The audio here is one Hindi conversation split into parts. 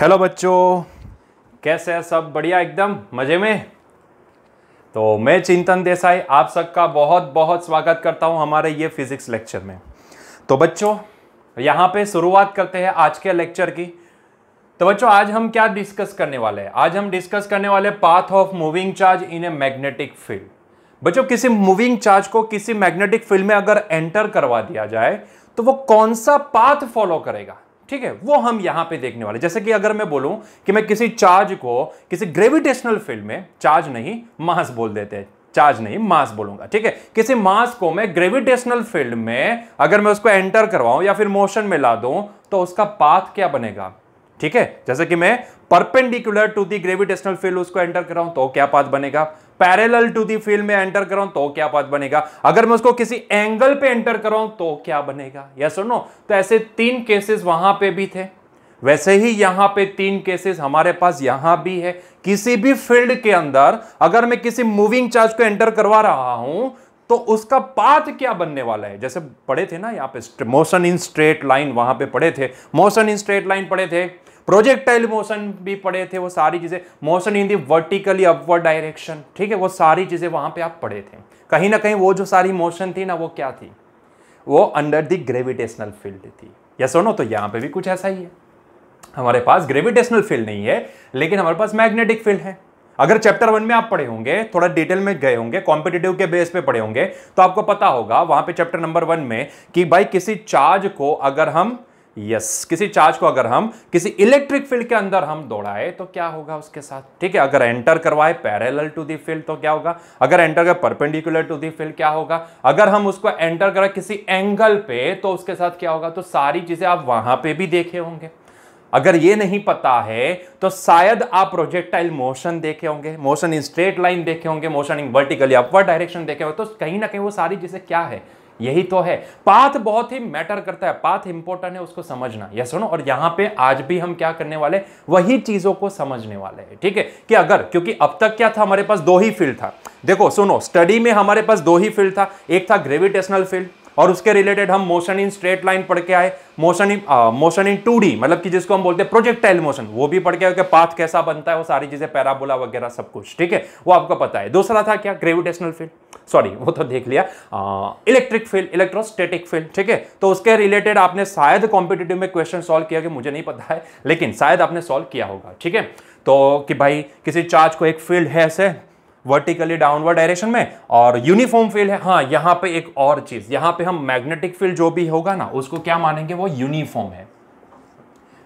हेलो बच्चों कैसे हैं सब बढ़िया एकदम मज़े में तो मैं चिंतन देसाई आप सबका बहुत बहुत स्वागत करता हूं हमारे ये फिज़िक्स लेक्चर में तो बच्चों यहां पे शुरुआत करते हैं आज के लेक्चर की तो बच्चों आज हम क्या डिस्कस करने वाले हैं आज हम डिस्कस करने वाले path of moving charge in a magnetic field बच्चों किसी मूविंग चार्ज को किसी मैग्नेटिक फील्ड में अगर एंटर करवा दिया जाए तो वो कौन सा पाथ फॉलो करेगा ठीक है वो हम यहां पे देखने वाले जैसे कि अगर मैं बोलूं कि मैं किसी चार्ज को किसी ग्रेविटेशनल फील्ड में चार्ज नहीं मास बोल देते हैं चार्ज नहीं मास बोलूंगा ठीक है किसी मास को मैं ग्रेविटेशनल फील्ड में अगर मैं उसको एंटर करवाऊं या फिर मोशन में ला दूं तो उसका पाथ क्या बनेगा ठीक है जैसे कि मैं perpendicular to the gravitational field उसको एंटर कराऊं तो क्या पाथ बनेगा पैरेलल टू दी फील्ड में एंटर कराऊं तो क्या पद बनेगा अगर मैं उसको किसी एंगल पे एंटर कराऊं तो क्या बनेगा यस सुनो तो ऐसे तीन केसेस वहां पे भी थे वैसे ही यहां पे तीन केसेस हमारे पास यहां भी है किसी भी फील्ड के अंदर अगर मैं किसी मूविंग चार्ज को एंटर करवा रहा हूं तो उसका पाथ क्या बनने वाला है जैसे पढ़े थे ना यहाँ पे मोशन इन स्ट्रेट लाइन वहां पे पढ़े थे मोशन इन स्ट्रेट लाइन पढ़े थे प्रोजेक्टाइल मोशन भी पढ़े थे वो सारी चीज़ें motion in the vertically upward direction ठीक है वो सारी चीज़ें वहां पे आप पढ़े थे कहीं ना कहीं वो जो सारी मोशन थी ना वो क्या थी वो अंडर दी ग्रेविटेशनल फील्ड थी या सुनो तो यहाँ पे भी कुछ ऐसा ही है हमारे पास ग्रेविटेशनल फील्ड नहीं है लेकिन हमारे पास मैग्नेटिक फील्ड है अगर चैप्टर वन में आप पढ़े होंगे थोड़ा डिटेल में गए होंगे कॉम्पिटेटिव के बेस पे पढ़े होंगे तो आपको पता होगा वहां पे चैप्टर नंबर वन में कि भाई किसी चार्ज को अगर हम यस किसी चार्ज को अगर हम किसी इलेक्ट्रिक फील्ड के अंदर हम दौड़ाए तो क्या होगा उसके साथ ठीक है अगर एंटर करवाए पैरेलल टू दी फील्ड तो क्या होगा अगर एंटर कर परपेंडिकुलर टू दी फील्ड क्या होगा अगर हम उसको एंटर करें किसी एंगल पे तो उसके साथ क्या होगा तो सारी चीजें आप वहां पे भी देखे होंगे अगर ये नहीं पता है तो शायद आप प्रोजेक्टाइल मोशन देखे होंगे मोशन इन स्ट्रेट लाइन देखे होंगे motion in vertically upward direction देखे होंगे तो कहीं ना कहीं वो सारी चीजें क्या है यही तो है पाथ बहुत ही मैटर करता है पाथ इंपॉर्टेंट है उसको समझना यह सुनो और यहां पे आज भी हम क्या करने वाले वही चीजों को समझने वाले हैं ठीक है कि अगर क्योंकि अब तक क्या था हमारे पास दो ही फील्ड था देखो सुनो स्टडी में हमारे पास दो ही फील्ड था एक था ग्रेविटेशनल फील्ड और उसके रिलेटेड हम मोशन इन स्ट्रेट लाइन पढ़ के आए motion in motion in two मतलब कि जिसको हम बोलते हैं प्रोजेक्टाइल मोशन वो भी पढ़ के आए कि पाथ कैसा बनता है वो सारी चीज़ें पैराबोला वगैरह सब कुछ ठीक है वो आपको पता है दूसरा था क्या ग्रेविटेशनल फील्ड सॉरी वो तो देख लिया इलेक्ट्रिक फील्ड इलेक्ट्रोस्टेटिक फील्ड ठीक है तो उसके रिलेटेड आपने शायद कॉम्पिटेटिव में क्वेश्चन सोल्व किया कि मुझे नहीं पता है लेकिन शायद आपने सोल्व किया होगा ठीक है तो कि भाई किसी चार्ज को एक फील्ड है ऐसे वर्टिकली डाउनवर्ड डायरेक्शन में और यूनिफॉर्म फील्ड है हाँ यहाँ पे एक और चीज यहाँ पे हम मैग्नेटिक फील्ड जो भी होगा ना उसको क्या मानेंगे वो यूनिफॉर्म है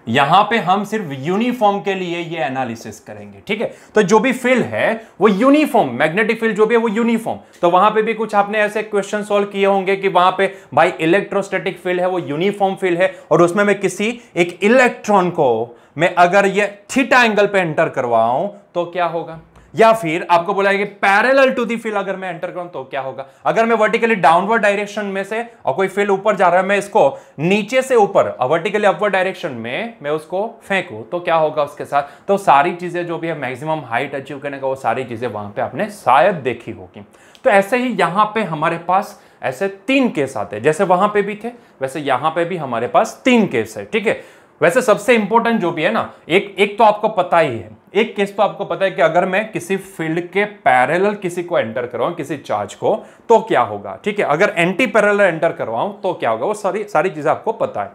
यहां पे हम सिर्फ यूनिफॉर्म के लिए ये एनालिसिस करेंगे ठीक है तो जो भी फील्ड है वो यूनिफॉर्म मैग्नेटिक फील्ड जो भी है वो यूनिफॉर्म तो वहां पे भी कुछ आपने ऐसे क्वेश्चन सॉल्व किए होंगे कि वहां पे भाई इलेक्ट्रोस्टैटिक फील्ड है वो यूनिफॉर्म फील्ड है और उसमें मैं किसी एक इलेक्ट्रॉन को मैं अगर ये थीटा एंगल पे एंटर करवाऊं तो क्या होगा या फिर आपको बोला है कि पैरेलल टू दी फील अगर मैं एंटर करूं तो क्या होगा अगर मैं वर्टिकली डाउनवर्ड डायरेक्शन में से और कोई फील्ड ऊपर जा रहा है मैं इसको नीचे से ऊपर वर्टिकली अपवर्ड डायरेक्शन में मैं उसको फेंकू तो क्या होगा उसके साथ तो सारी चीजें जो भी है मैक्सिमम हाइट अचीव करने का वो सारी चीजें वहां पर आपने शायद देखी होगी तो ऐसे ही यहां पर हमारे पास ऐसे तीन केस आते हैं जैसे वहां पे भी थे वैसे यहां पर भी हमारे पास तीन केस है ठीक है वैसे सबसे इंपॉर्टेंट जो भी है ना एक एक तो आपको पता ही है एक केस तो आपको पता है कि अगर मैं किसी फील्ड के पैरेलल किसी को एंटर करवाऊं किसी चार्ज को तो क्या होगा ठीक है अगर एंटी पैरेलल एंटर करवाऊं तो क्या होगा वो सारी सारी चीजें आपको पता है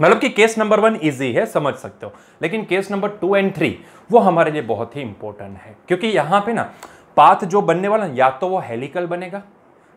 मतलब कि केस नंबर वन इजी है समझ सकते हो लेकिन case number two and three वो हमारे लिए बहुत ही इंपॉर्टेंट है क्योंकि यहां पर ना पाथ जो बनने वाला या तो वो हेलिकल बनेगा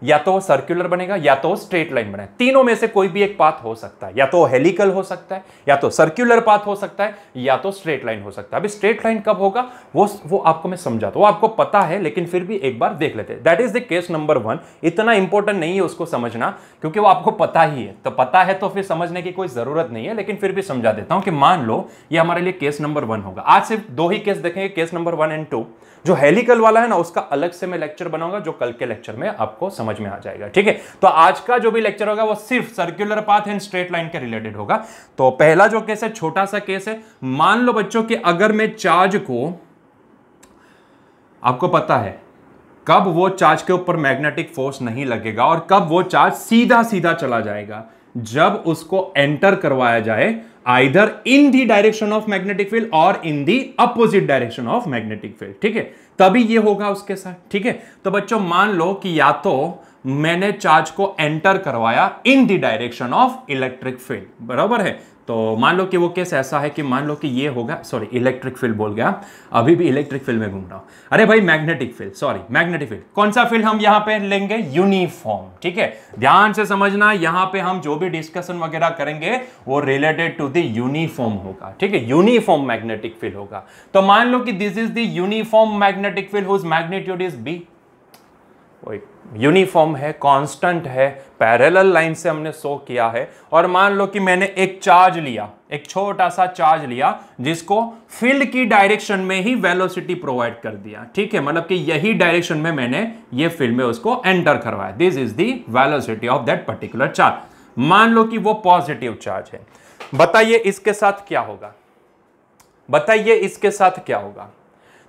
या तो सर्कुलर बनेगा या तो स्ट्रेट लाइन बनेगा तीनों में से कोई भी एक पाथ हो सकता है या तो हेलिकल हो सकता है या तो सर्कुलर पाथ हो सकता है या तो स्ट्रेट लाइन हो सकता है अभी स्ट्रेट लाइन कब होगा वो वो आपको मैं समझाता हूँ आपको पता है लेकिन फिर भी एक बार देख लेते हैं that is the case number one इतना इंपॉर्टेंट नहीं है उसको समझना क्योंकि वो आपको पता ही है तो पता है तो फिर समझने की कोई जरूरत नहीं है लेकिन फिर भी समझा देता हूँ कि मान लो ये हमारे लिए केस नंबर वन होगा आज सिर्फ दो ही केस देखेंगे case number one and two जो हेलिकल वाला है ना उसका अलग से मैं लेक्चर बनाऊंगा जो कल के लेक्चर में आपको समझ समझ में आ जाएगा ठीक है तो आज का जो भी लेक्चर होगा वो सिर्फ circular path and straight line के रिलेटेड होगा तो पहला जो केस है छोटा सा केस है मान लो बच्चों कि अगर मैं चार्ज को आपको पता है कब वो चार्ज के ऊपर मैग्नेटिक फोर्स नहीं लगेगा और कब वो चार्ज सीधा सीधा चला जाएगा जब उसको एंटर करवाया जाए either in the direction of magnetic field और in the opposite direction of magnetic field ठीक है तभी ये होगा उसके साथ ठीक है तो बच्चों मान लो कि या तो मैंने चार्ज को एंटर करवाया in the direction of electric field बराबर है तो मान लो कि वो केस ऐसा है कि मान लो कि ये होगा सॉरी इलेक्ट्रिक फील्ड बोल गया अभी भी इलेक्ट्रिक फील्ड में घूम रहा हूं अरे भाई magnetic field sorry magnetic field कौन सा फील्ड हम यहां पे लेंगे यूनिफॉर्म ठीक है ध्यान से समझना यहां पे हम जो भी डिस्कशन वगैरह करेंगे वो रिलेटेड टू द यूनिफॉर्म होगा ठीक है यूनिफॉर्म मैग्नेटिक फील्ड होगा तो मान लो कि this is the uniform magnetic field whose magnitude is B uniform है कांस्टेंट है पैरेलल लाइन से हमने शो किया है और मान लो कि मैंने एक चार्ज लिया एक छोटा सा चार्ज लिया जिसको फील्ड की डायरेक्शन में ही वेलोसिटी प्रोवाइड कर दिया ठीक है मतलब कि यही डायरेक्शन में मैंने ये फील्ड में उसको एंटर करवाया this is the velocity of that particular charge मान लो कि वो पॉजिटिव चार्ज है बताइए इसके साथ क्या होगा बताइए इसके साथ क्या होगा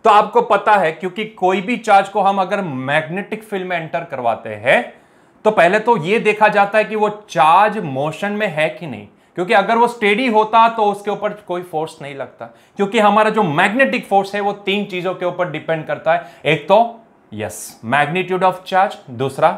तो आपको पता है क्योंकि कोई भी चार्ज को हम अगर मैग्नेटिक फील्ड में एंटर करवाते हैं तो पहले तो यह देखा जाता है कि वो चार्ज मोशन में है कि नहीं क्योंकि अगर वो स्टेडी होता तो उसके ऊपर कोई फोर्स नहीं लगता क्योंकि हमारा जो मैग्नेटिक फोर्स है वो तीन चीजों के ऊपर डिपेंड करता है एक तो यस मैग्नीट्यूड ऑफ चार्ज दूसरा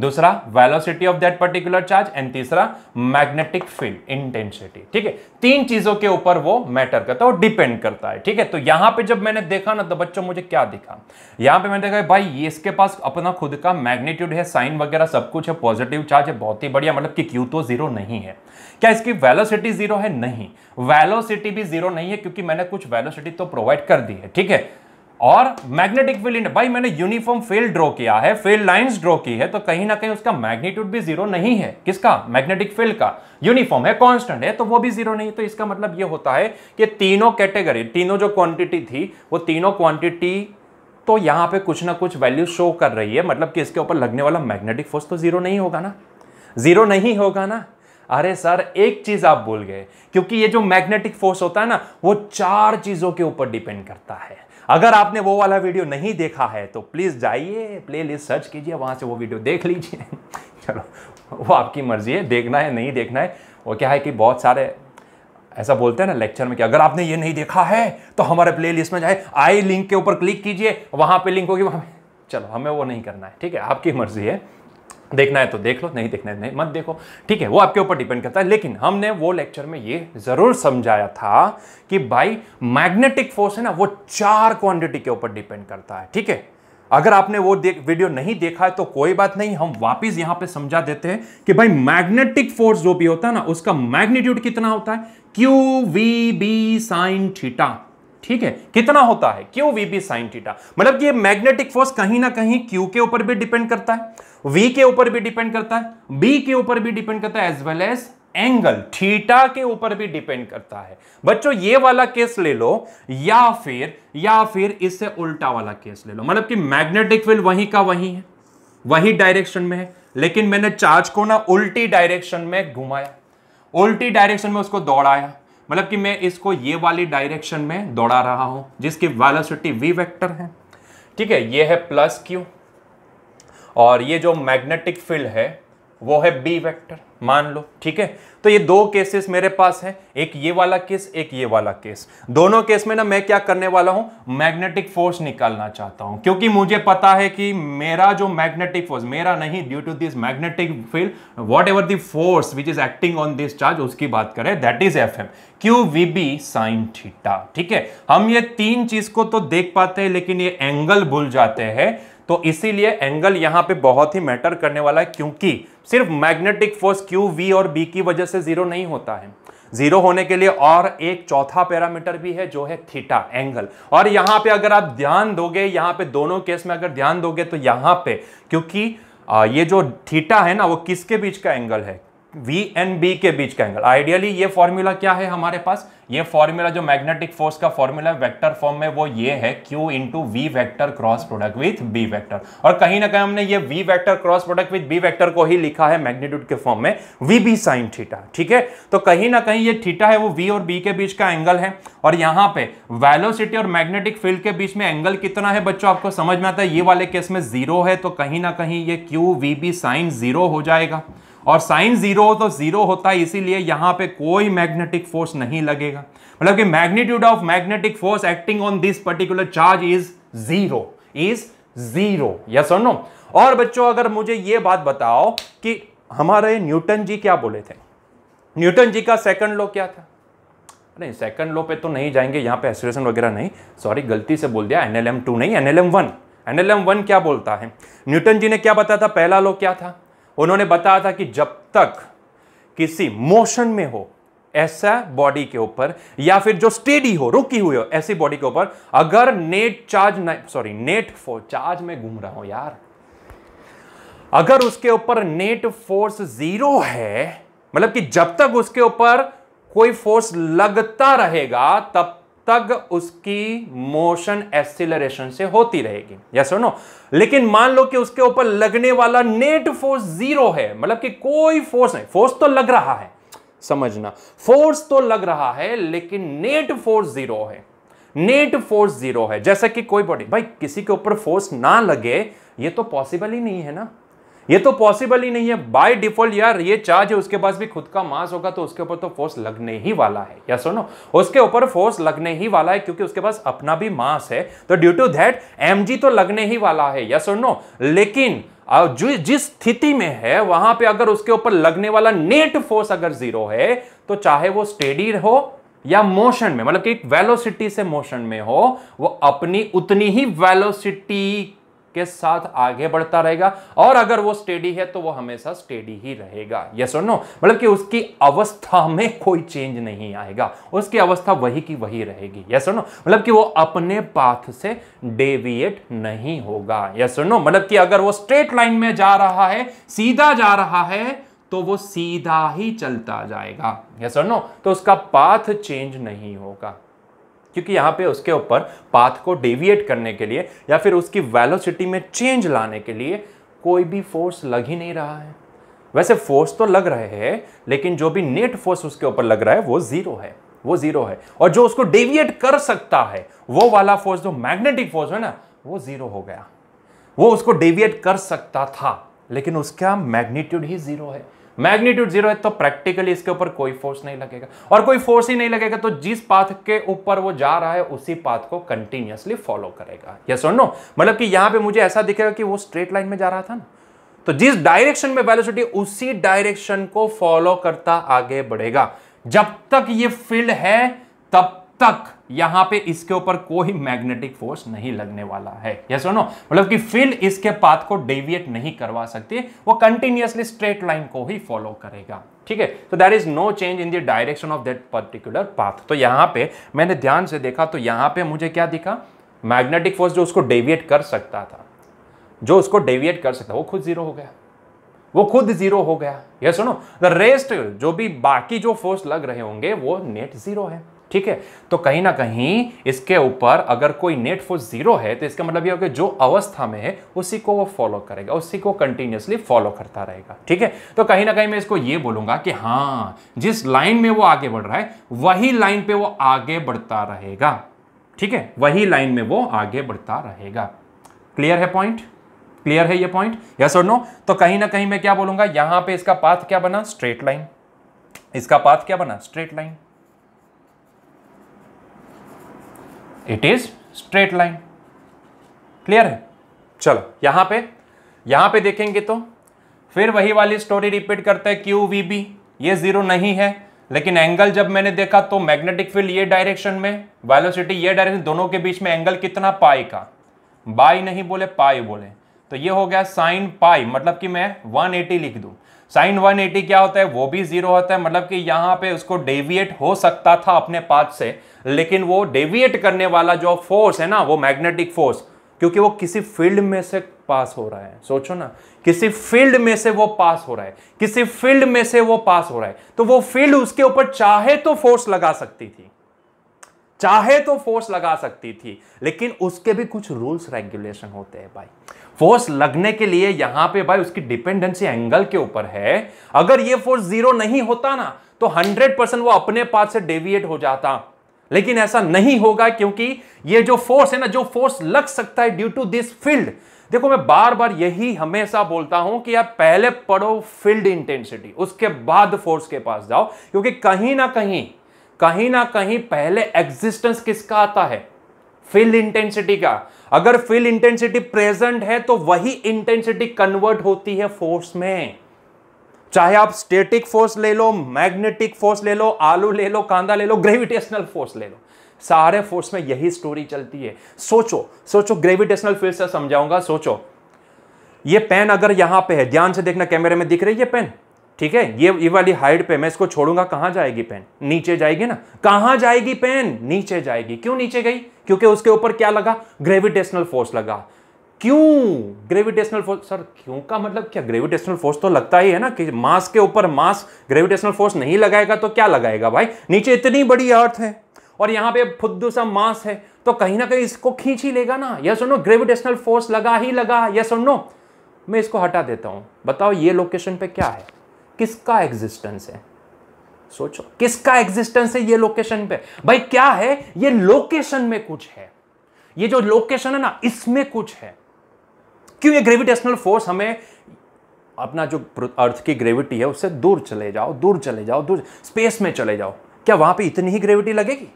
दूसरा velocity of that particular charge and तीसरा मैग्नेटिक फील्ड इंटेंसिटी ठीक है तीन चीजों के ऊपर वो मैटर करता है और डिपेंड करता है ठीक है तो यहां पे जब मैंने देखा ना तो बच्चों मुझे क्या दिखा यहां पे मैंने देखा भाई ये इसके पास अपना खुद का मैग्नेट्यूड है साइन वगैरह सब कुछ है पॉजिटिव चार्ज है बहुत ही बढ़िया मतलब कि क्यू तो जीरो नहीं है क्या इसकी वेलोसिटी जीरो है नहीं वेलोसिटी भी जीरो नहीं है क्योंकि मैंने कुछ वेलोसिटी तो प्रोवाइड कर दी है ठीक है और मैग्नेटिक फील्ड भाई मैंने यूनिफॉर्म फील्ड ड्रॉ किया है फील्ड लाइंस ड्रॉ की है तो कहीं ना कहीं उसका मैग्नीट्यूड भी जीरो नहीं है किसका मैग्नेटिक फील्ड का यूनिफॉर्म है कांस्टेंट है तो वो भी जीरो नहीं तो इसका मतलब ये होता है कि तीनों कैटेगरी तीनों जो क्वांटिटी थी वो तीनों क्वांटिटी तो यहाँ पे कुछ ना कुछ वैल्यू शो कर रही है मतलब कि इसके ऊपर लगने वाला मैग्नेटिक फोर्स तो जीरो नहीं होगा ना जीरो नहीं होगा ना अरे सर एक चीज आप भूल गए क्योंकि ये जो मैग्नेटिक फोर्स होता है ना वो चार चीजों के ऊपर डिपेंड करता है अगर आपने वो वाला वीडियो नहीं देखा है तो प्लीज़ जाइए प्लेलिस्ट सर्च कीजिए वहाँ से वो वीडियो देख लीजिए चलो वो आपकी मर्ज़ी है देखना है नहीं देखना है वो क्या है कि बहुत सारे ऐसा बोलते हैं ना लेक्चर में कि अगर आपने ये नहीं देखा है तो हमारे प्ले लिस्ट में जाए आई लिंक के ऊपर क्लिक कीजिए वहाँ पर लिंक होगी वहाँ चलो हमें वो नहीं करना है ठीक है आपकी मर्ज़ी है देखना है तो देख लो नहीं देखना है तो नहीं मत देखो ठीक है वो आपके ऊपर डिपेंड करता है लेकिन हमने वो लेक्चर में ये ज़रूर समझाया था कि भाई मैग्नेटिक फोर्स है ना वो चार क्वांटिटी के ऊपर डिपेंड करता है ठीक है अगर आपने वो देख वीडियो नहीं देखा है तो कोई बात नहीं हम वापस यहां पे समझा देते हैं कि भाई मैग्नेटिक फोर्स जो भी होता है ना उसका मैग्नीट्यूड कितना होता है Q V B sine theta ठीक है कितना होता है Q V B sine theta मतलब कि ये मैग्नेटिक फोर्स कहीं ना कहीं क्यू के ऊपर भी डिपेंड करता है वी के ऊपर भी डिपेंड करता है बी के ऊपर भी डिपेंड करता है as well as angle theta के ऊपर भी डिपेंड करता है बच्चों ये वाला केस ले लो या फिर या फिर इससे उल्टा वाला केस ले लो मतलब कि मैग्नेटिक फील्ड वहीं का वहीं है वही डायरेक्शन में है लेकिन मैंने चार्ज को ना उल्टी डायरेक्शन में घुमाया उल्टी डायरेक्शन में उसको दौड़ाया मतलब कि मैं इसको ये वाली डायरेक्शन में दौड़ा रहा हूं जिसकी वेलोसिटी वी वेक्टर है ठीक है ये है प्लस क्यू और ये जो मैग्नेटिक फील्ड है वो है बी वेक्टर मान लो ठीक है तो ये दो केसेस मेरे पास हैं एक ये वाला केस एक ये वाला केस दोनों केस में ना मैं क्या करने वाला हूं मैग्नेटिक फोर्स निकालना चाहता हूं क्योंकि मुझे पता है कि मेरा जो मैग्नेटिक फोर्स मेरा नहीं due to this magnetic field whatever force which is acting on this charge उसकी बात करें that is F M Q V B sine ठीक है हम ये तीन चीज को तो देख पाते हैं लेकिन ये एंगल भूल जाते हैं तो इसीलिए एंगल यहां पे बहुत ही मैटर करने वाला है क्योंकि सिर्फ मैग्नेटिक फोर्स क्यू वी और बी की वजह से जीरो नहीं होता है जीरो होने के लिए और एक चौथा पैरामीटर भी है जो है थीटा एंगल और यहां पे अगर आप ध्यान दोगे यहां पे दोनों केस में अगर ध्यान दोगे तो यहां पे क्योंकि ये जो थीटा है ना वो किसके बीच का एंगल है वी एंड बी के बीच का एंगल आइडियली ये फॉर्मूला क्या है हमारे पास ये फॉर्मूला जो मैग्नेटिक फोर्स का फॉर्मूला है वेक्टर फॉर्म में वो ये है Q into V vector cross product with B vector और कहीं ना कहीं हमने ये V vector cross product with B vector को ही लिखा है मैग्नीट्यूड के फॉर्म में वी बी साइन थीटा ठीक है तो कहीं ना कहीं ये थीटा है वो वी और बी के बीच का एंगल है और यहाँ पे वैलोसिटी और मैग्नेटिक फील्ड के बीच में एंगल कितना है बच्चों आपको समझ में आता है ये वाले केस में जीरो है तो कहीं ना कहीं ये Q V B sine zero हो जाएगा और साइन जीरो हो तो जीरो होता है इसीलिए यहां पे कोई मैग्नेटिक फोर्स नहीं लगेगा मतलब कि magnitude of magnetic force acting on this particular charge is zero is zero yes और नो और बच्चों अगर मुझे ये बात बताओ कि हमारे न्यूटन जी क्या बोले थे न्यूटन जी का सेकंड लॉ क्या था नहीं सेकंड लॉ पे तो नहीं जाएंगे यहाँ पे एसोलेशन वगैरह नहीं सॉरी गलती से बोल दिया एनएलएम टू नहीं NLM one N L M one क्या बोलता है न्यूटन जी ने क्या बताया था पहला लॉ क्या था उन्होंने बताया था कि जब तक किसी मोशन में हो ऐसा बॉडी के ऊपर या फिर जो स्टेडी हो रुकी हुई हो ऐसी बॉडी के ऊपर अगर net charge sorry net force charge में घूम रहा हूं यार अगर उसके ऊपर नेट फोर्स जीरो है मतलब कि जब तक उसके ऊपर कोई फोर्स लगता रहेगा तब तक उसकी मोशन एसिलरेशन से होती रहेगी यस और नो लेकिन मान लो कि उसके ऊपर लगने वाला नेट फोर्स जीरो है मतलब कि कोई फोर्स नहीं फोर्स तो लग रहा है समझना फोर्स तो लग रहा है लेकिन नेट फोर्स जीरो है नेट फोर्स जीरो है जैसा कि कोई बॉडी भाई किसी के ऊपर फोर्स ना लगे ये तो पॉसिबल ही नहीं है ना ये तो पॉसिबल ही नहीं है बाय डिफॉल्ट यार ये चार्ज है उसके पास भी खुद का मास होगा तो उसके ऊपर तो फोर्स लगने ही वाला है या सुनो उसके ऊपर फोर्स लगने ही वाला है क्योंकि उसके पास अपना भी मास है तो ड्यू टू दैट एम तो लगने ही वाला है या सुनो लेकिन जो जिस स्थिति में है वहां पे अगर उसके ऊपर लगने वाला नेट फोर्स अगर जीरो है तो चाहे वो स्टेडी हो या मोशन में मतलब कि वेलोसिटी से मोशन में हो वो अपनी उतनी ही वेलोसिटी के साथ आगे बढ़ता रहेगा और अगर वो स्टेडी है तो वो हमेशा स्टेडी ही रहेगा यस और नो मतलब कि उसकी अवस्था में कोई चेंज नहीं आएगा उसकी अवस्था वही की वही रहेगी यस और नो मतलब कि वो अपने पाथ से डेविएट नहीं होगा यस और नो मतलब कि अगर वो स्ट्रेट लाइन में जा रहा है सीधा जा रहा है तो वो सीधा ही चलता जाएगा यस और नो तो उसका पाथ चेंज नहीं होगा क्योंकि यहाँ पे उसके ऊपर पाथ को डेविएट करने के लिए या फिर उसकी वेलोसिटी में चेंज लाने के लिए कोई भी फोर्स लग ही नहीं रहा है वैसे फोर्स तो लग रहे हैं लेकिन जो भी नेट फोर्स उसके ऊपर लग रहा है वो ज़ीरो है वो ज़ीरो है और जो उसको डेविएट कर सकता है वो वाला फोर्स जो मैग्नेटिक फोर्स है ना वो ज़ीरो हो गया वो उसको डेविएट कर सकता था लेकिन उसका मैग्नीट्यूड ही ज़ीरो है मैग्नीट्यूड जीरो है तो प्रैक्टिकली इसके ऊपर कोई फोर्स नहीं लगेगा और कोई फोर्स ही नहीं लगेगा तो जिस पाथ के ऊपर वो जा रहा है उसी पाथ को कंटिन्यूसली फॉलो करेगा यस और नो मतलब कि यहां पे मुझे ऐसा दिखेगा कि वो स्ट्रेट लाइन में जा रहा था ना तो जिस डायरेक्शन में वेलोसिटी उसी डायरेक्शन को फॉलो करता आगे बढ़ेगा जब तक ये फील्ड है तब तक यहां पे इसके ऊपर कोई मैग्नेटिक फोर्स नहीं लगने वाला है यस नो मतलब कि फील्ड इसके पाथ को डेविएट नहीं करवा सकती वो कंटिन्यूसली स्ट्रेट लाइन को ही फॉलो करेगा ठीक है तो there is no change in the direction of that particular path तो यहां पे मैंने ध्यान से देखा तो यहां पे मुझे क्या दिखा मैग्नेटिक फोर्स जो उसको डेविएट कर सकता था जो उसको डेविएट कर सकता वो खुद जीरो हो गया वो खुद जीरो हो गया यस नो द रेस्ट जो भी बाकी जो फोर्स लग रहे होंगे वो नेट जीरो है ठीक है तो कहीं ना कहीं इसके ऊपर अगर कोई नेट फोर्स जीरो है तो इसका मतलब ये होगा जो अवस्था में है उसी को वो फॉलो करेगा उसी को कंटिन्यूसली फॉलो करता रहेगा ठीक है तो कहीं ना कहीं मैं इसको ये बोलूंगा कि हाँ जिस लाइन में वो आगे बढ़ रहा है वही लाइन पे वो आगे बढ़ता रहेगा ठीक है वही लाइन में वो आगे बढ़ता रहेगा क्लियर है पॉइंट क्लियर है ये पॉइंट यस और नो तो कहीं ना कहीं मैं क्या बोलूंगा यहां पे इसका पाथ क्या बना स्ट्रेट लाइन इसका पाथ क्या बना straight line it is straight line clear है चलो यहां पे यहां पे देखेंगे तो फिर वही वाली स्टोरी रिपीट करते हैं क्यू वी बी ये जीरो नहीं है लेकिन एंगल जब मैंने देखा तो मैग्नेटिक फील्ड ये डायरेक्शन में वेलोसिटी ये डायरेक्शन दोनों के बीच में एंगल कितना पाई का बाई नहीं बोले पाई बोले तो ये हो गया साइन पाई मतलब कि मैं 180 लिख दूं साइन 180 क्या होता है वो भी जीरो होता है मतलब कि यहाँ पे उसको डेविएट हो सकता था अपने पाथ से लेकिन वो डेविएट करने वाला जो फोर्स है ना वो मैग्नेटिक फोर्स क्योंकि वो किसी फील्ड में से पास हो रहा है सोचो ना किसी फील्ड में से वो पास हो रहा है किसी फील्ड में से वो पास हो रहा है तो वो फील्ड उसके ऊपर चाहे तो फोर्स लगा सकती थी चाहे तो फोर्स लगा सकती थी लेकिन उसके भी कुछ रूल्स रेगुलेशन होते हैं भाई फोर्स लगने के लिए यहां पे भाई उसकी डिपेंडेंसी एंगल के ऊपर है अगर ये फोर्स जीरो नहीं होता ना तो 100 परसेंट वो अपने पास से डेविएट हो जाता लेकिन ऐसा नहीं होगा क्योंकि ये जो फोर्स है ना जो फोर्स लग सकता है ड्यू टू दिस फील्ड देखो मैं बार बार यही हमेशा बोलता हूं कि आप पहले पढ़ो फील्ड इंटेंसिटी उसके बाद फोर्स के पास जाओ क्योंकि कहीं ना कहीं कहीं ना कहीं पहले एग्जिस्टेंस किसका आता है फील्ड इंटेंसिटी का अगर फील इंटेंसिटी प्रेजेंट है तो वही इंटेंसिटी कन्वर्ट होती है फोर्स में चाहे आप स्टेटिक फोर्स ले लो मैग्नेटिक फोर्स ले लो आलू ले लो कांदा ले लो ग्रेविटेशनल फोर्स ले लो सारे फोर्स में यही स्टोरी चलती है सोचो सोचो ग्रेविटेशनल फील्ड से समझाऊंगा सोचो ये पेन अगर यहां पे है ध्यान से देखना कैमरे में दिख रही है पेन ठीक है ये ये वाली हाइट पे मैं इसको छोड़ूंगा कहां जाएगी पेन नीचे जाएगी ना कहां जाएगी पेन नीचे जाएगी क्यों नीचे गई क्योंकि उसके ऊपर क्या लगा ग्रेविटेशनल फोर्स लगा क्यों ग्रेविटेशनल फोर्स सर क्यों का मतलब क्या ग्रेविटेशनल फोर्स तो लगता ही है ना कि मास के ऊपर मास ग्रेविटेशनल फोर्स नहीं लगाएगा तो क्या लगाएगा भाई नीचे इतनी बड़ी अर्थ है और यहां पे फुद्दू सा मास है तो कहीं ना कहीं इसको खींच ही लेगा ना यह सुनो ग्रेविटेशनल फोर्स लगा ही लगा यह सुनो मैं इसको हटा देता हूँ बताओ ये लोकेशन पे क्या है किसका एग्जिस्टेंस है सोचो किसका एग्जिस्टेंस है ये लोकेशन पे भाई क्या है ये लोकेशन में कुछ है ये जो लोकेशन है ना इसमें कुछ है क्यों ये ग्रेविटेशनल फोर्स हमें अपना जो अर्थ की ग्रेविटी है उससे दूर चले जाओ दूर चले जाओ दूर स्पेस में चले जाओ क्या वहां पे इतनी ही ग्रेविटी लगेगी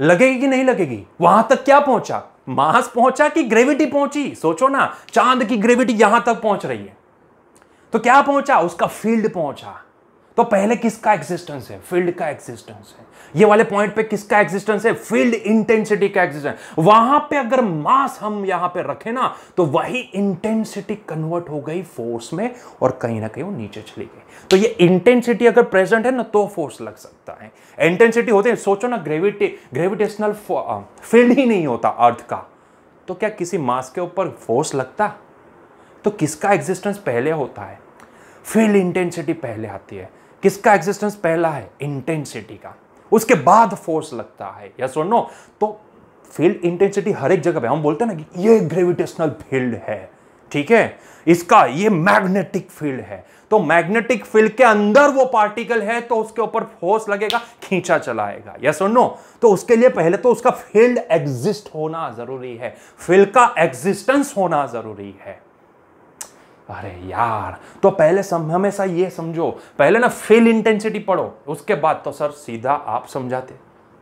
लगेगी कि नहीं लगेगी वहां तक क्या पहुंचा मास पहुंचा कि ग्रेविटी पहुंची सोचो ना चांद की ग्रेविटी यहां तक पहुंच रही है तो क्या पहुंचा उसका फील्ड पहुंचा तो पहले किसका एग्जिस्टेंस है फील्ड का एग्जिस्टेंस है ये वाले पॉइंट पे किसका एग्जिस्टेंस है फील्ड इंटेंसिटी का एग्जिस्टेंस वहां पे अगर मास हम यहां पे रखें ना तो वही इंटेंसिटी कन्वर्ट हो गई फोर्स में और कहीं ना कहीं वो नीचे चली गई तो ये इंटेंसिटी अगर प्रेजेंट है ना तो फोर्स लग सकता है इंटेंसिटी होते हैं सोचो ना ग्रेविटी ग्रेविटेशनल फील्ड ही नहीं होता अर्थ का तो क्या किसी मास के ऊपर फोर्स लगता तो किसका एग्जिस्टेंस पहले होता है फील्ड इंटेंसिटी पहले आती है किसका एग्जिस्टेंस पहला है इंटेंसिटी का उसके बाद फोर्स लगता है या सुनो तो फील्ड इंटेंसिटी हर एक जगह पे हम बोलते हैं ना कि ये ग्रेविटेशनल फील्ड है ठीक है इसका ये मैग्नेटिक फील्ड है तो मैग्नेटिक फील्ड के अंदर वो पार्टिकल है तो उसके ऊपर फोर्स लगेगा खींचा चलाएगा या सुनो तो उसके लिए पहले तो उसका फील्ड एग्जिस्ट होना जरूरी है फील्ड का एग्जिस्टेंस होना जरूरी है अरे यार तो पहले सम, हमेशा ये समझो पहले ना फेल इंटेंसिटी पढ़ो उसके बाद तो सर सीधा आप समझाते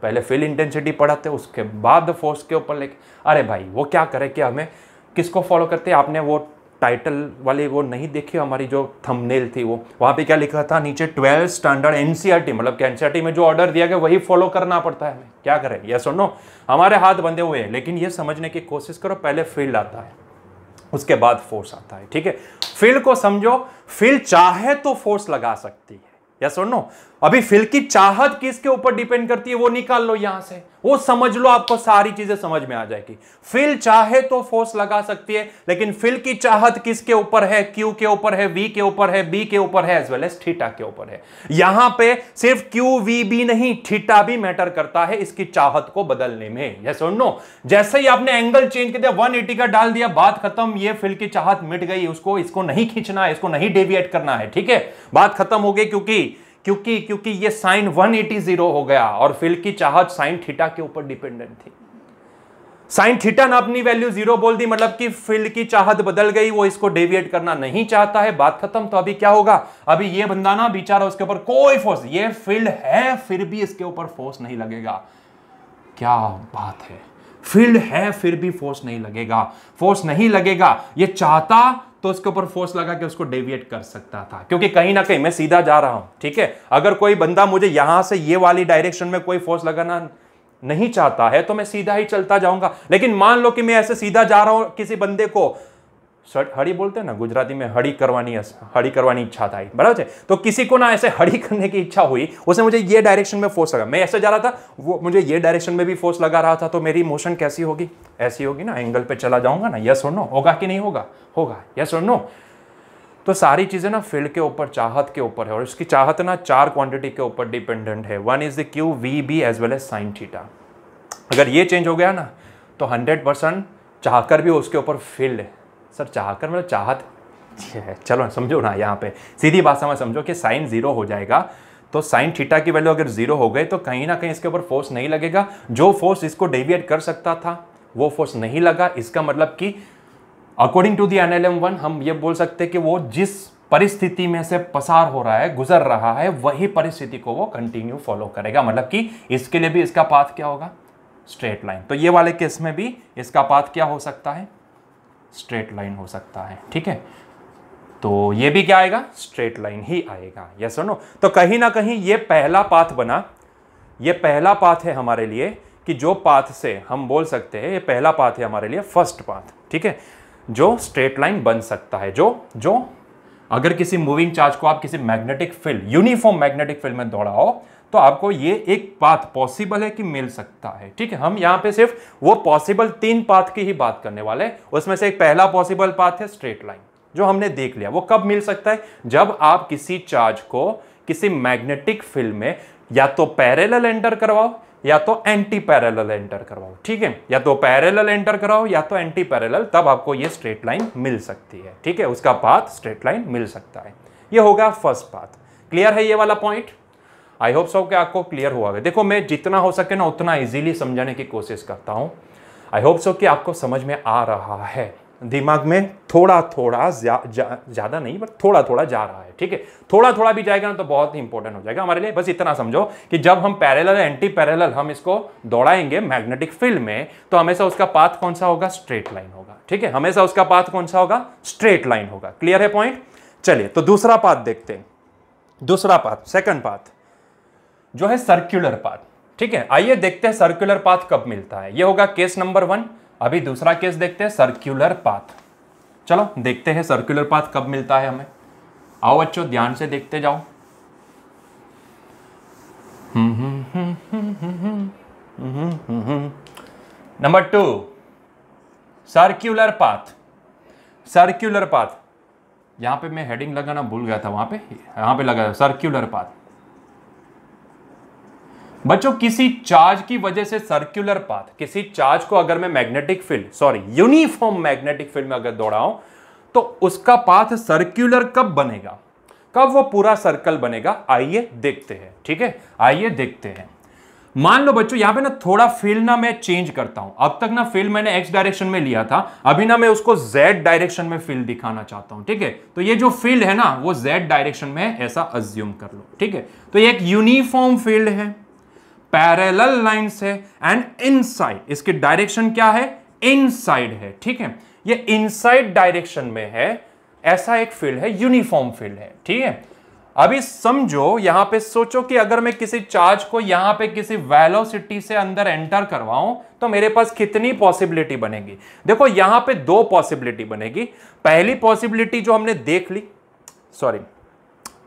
पहले फेल इंटेंसिटी पढ़ाते उसके बाद फोर्स के ऊपर लेके अरे भाई वो क्या करे कि हमें किसको फॉलो करते आपने वो टाइटल वाले वो नहीं देखी हमारी जो थंबनेल थी वो वहाँ पे क्या लिखा था नीचे ट्वेल्थ स्टैंडर्ड एन मतलब कि एन e में जो ऑर्डर दिया गया वही फॉलो करना पड़ता है हमें क्या करें यह सुनो हमारे हाथ बंधे हुए हैं लेकिन ये समझने की कोशिश करो पहले फील्ड आता है उसके बाद फोर्स आता है ठीक है फील्ड को समझो फील्ड चाहे तो फोर्स लगा सकती है या सुनो अभी फिल की चाहत किसके ऊपर डिपेंड करती है वो निकाल लो यहां से वो समझ लो आपको सारी चीजें समझ में आ जाएगी फिल चाहे तो फोर्स लगा सकती है लेकिन फिल की चाहत किसके ऊपर है क्यू के ऊपर है वी के ऊपर है बी के ऊपर है एज वेल एज थीटा के ऊपर है यहां पे सिर्फ क्यू वी बी नहीं थीटा भी मैटर करता है इसकी चाहत को बदलने में यस और नो जैसे ही आपने एंगल चेंज कर दिया वन का डाल दिया बात खत्म ये फिल की चाहत मिट गई उसको इसको नहीं खींचना है इसको नहीं डेविएट करना है ठीक है बात खत्म हो गई क्योंकि क्योंकि क्योंकि ये साइन 180 जीरो हो गया और फिल की चाहत साइन थीटा के ऊपर डिपेंडेंट थी साइन थीटा ने अपनी वैल्यू जीरो बोल दी मतलब कि फील्ड की चाहत बदल गई वो इसको डेविएट करना नहीं चाहता है बात खत्म तो अभी क्या होगा अभी ये बंदा ना बेचारा उसके ऊपर कोई फोर्स ये फील्ड है फिर भी इसके ऊपर फोर्स नहीं लगेगा क्या बात है फील्ड है फिर भी फोर्स नहीं लगेगा फोर्स नहीं लगेगा ये चाहता तो उसके ऊपर फोर्स लगा के उसको डेविएट कर सकता था क्योंकि कहीं ना कहीं मैं सीधा जा रहा हूं ठीक है अगर कोई बंदा मुझे यहां से ये वाली डायरेक्शन में कोई फोर्स लगाना नहीं चाहता है तो मैं सीधा ही चलता जाऊंगा लेकिन मान लो कि मैं ऐसे सीधा जा रहा हूं किसी बंदे को बोलते हैं ना गुजराती में हड़ी करवानी हड़ी करवानी इच्छा था बराबर है तो किसी को ना ऐसे हड़ी करने की इच्छा हुई उसने मुझे ये डायरेक्शन में फोर्स लगा मैं ऐसे जा रहा था वो मुझे ये डायरेक्शन में भी फोर्स लगा रहा था तो मेरी मोशन कैसी होगी ऐसी होगी ना एंगल पे चला जाऊंगा ना यस और नो होगा कि नहीं होगा होगा यस और नो तो सारी चीज़ें ना फील्ड के ऊपर चाहत के ऊपर है और इसकी चाहत ना चार क्वांटिटी के ऊपर डिपेंडेंट है one is the Q V B as well as sine theta अगर ये चेंज हो गया ना तो हंड्रेड परसेंट चाहकर भी उसके ऊपर फील्ड है सर चाह कर मतलब चाहत चलो समझो ना यहाँ पे सीधी भाषा में समझो कि साइन ज़ीरो हो जाएगा तो साइन थीटा की वैल्यू अगर ज़ीरो हो गए तो कहीं ना कहीं इसके ऊपर फोर्स नहीं लगेगा जो फोर्स इसको डेविएट कर सकता था वो फोर्स नहीं लगा इसका मतलब कि according to the N L हम ये बोल सकते हैं कि वो जिस परिस्थिति में से पसार हो रहा है गुजर रहा है वही परिस्थिति को वो कंटिन्यू फॉलो करेगा मतलब कि इसके लिए भी इसका पाथ क्या होगा स्ट्रेट लाइन तो ये वाले केस में भी इसका पाथ क्या हो सकता है स्ट्रेट लाइन हो सकता है ठीक है तो ये भी क्या आएगा स्ट्रेट लाइन ही आएगा यस और नो तो कहीं ना कहीं ये पहला पाथ बना ये पहला पाथ है हमारे लिए कि जो पाथ से हम बोल सकते हैं ये पहला पाथ है हमारे लिए फर्स्ट पाथ ठीक है जो स्ट्रेट लाइन बन सकता है जो जो अगर किसी मूविंग चार्ज को आप किसी magnetic field uniform magnetic field में दौड़ाओ तो आपको ये एक पाथ पॉसिबल है कि मिल सकता है ठीक है हम यहां पे सिर्फ वो पॉसिबल तीन पाथ की ही बात करने वाले हैं उसमें से एक पहला पॉसिबल पाथ है स्ट्रेट लाइन जो हमने देख लिया वो कब मिल सकता है जब आप किसी चार्ज को किसी मैग्नेटिक फील्ड में या तो पैरेलल एंटर करवाओ या तो एंटी पैरेलल एंटर करवाओ ठीक है या तो पैरेलल एंटर कराओ या तो एंटी पैरेलल तब आपको ये स्ट्रेट लाइन मिल सकती है ठीक है उसका पाथ स्ट्रेट लाइन मिल सकता है ये होगा फर्स्ट पाथ क्लियर है ये वाला पॉइंट आई होप सो कि आपको क्लियर हुआ है देखो मैं जितना हो सके ना उतना इजीली समझाने की कोशिश करता हूँ आई होप सो कि आपको समझ में आ रहा है दिमाग में थोड़ा थोड़ा ज़्यादा जा, जा, नहीं बट थोड़ा थोड़ा जा रहा है ठीक है थोड़ा थोड़ा भी जाएगा ना तो बहुत ही इंपॉर्टेंट हो जाएगा हमारे लिए बस इतना समझो कि जब हम पैरेलल एंटी पैरेलल हम इसको दौड़ाएंगे मैग्नेटिक फील्ड में तो हमेशा उसका पाथ कौन सा होगा स्ट्रेट लाइन होगा ठीक है हमेशा उसका पाथ कौन सा होगा स्ट्रेट लाइन होगा क्लियर है पॉइंट चलिए तो दूसरा पाथ देखते हैं दूसरा पाथ सेकंड पाथ जो है सर्क्यूलर पाथ ठीक है आइए देखते हैं सर्क्यूलर पाथ कब मिलता है ये होगा केस नंबर वन अभी दूसरा केस देखते हैं सर्क्यूलर पाथ चलो देखते हैं सर्क्यूलर पाथ कब मिलता है हमें आओ बच्चों ध्यान से देखते जाओ hmm number two circular path circular path यहां पे मैं हेडिंग लगाना भूल गया था वहां पे यहां पे लगा सर्क्यूलर पाथ बच्चों किसी चार्ज की वजह से सर्कुलर पाथ किसी चार्ज को अगर मैं magnetic field sorry uniform magnetic field में अगर दौड़ाऊं तो उसका पाथ सर्कुलर कब बनेगा कब वो पूरा सर्कल बनेगा आइए देखते हैं ठीक है आइए देखते हैं मान लो बच्चों यहां पे ना थोड़ा फील्ड ना मैं चेंज करता हूं अब तक ना फील्ड मैंने एक्स डायरेक्शन में लिया था अभी ना मैं उसको जेड डायरेक्शन में फील्ड दिखाना चाहता हूं ठीक है तो ये जो फील्ड है ना वो जेड डायरेक्शन में है ऐसा अज्यूम कर लो ठीक है तो ये एक यूनिफॉर्म फील्ड है पैरेलल लाइंस है एंड इनसाइड इसके डायरेक्शन क्या है इनसाइड है ठीक है ये इनसाइड डायरेक्शन में है ऐसा एक फील्ड है यूनिफॉर्म फील्ड है ठीक है अभी समझो यहां पे सोचो कि अगर मैं किसी चार्ज को यहां पे किसी वेलोसिटी से अंदर एंटर करवाऊं तो मेरे पास कितनी पॉसिबिलिटी बनेगी देखो यहां पे दो पॉसिबिलिटी बनेगी पहली पॉसिबिलिटी जो हमने देख ली सॉरी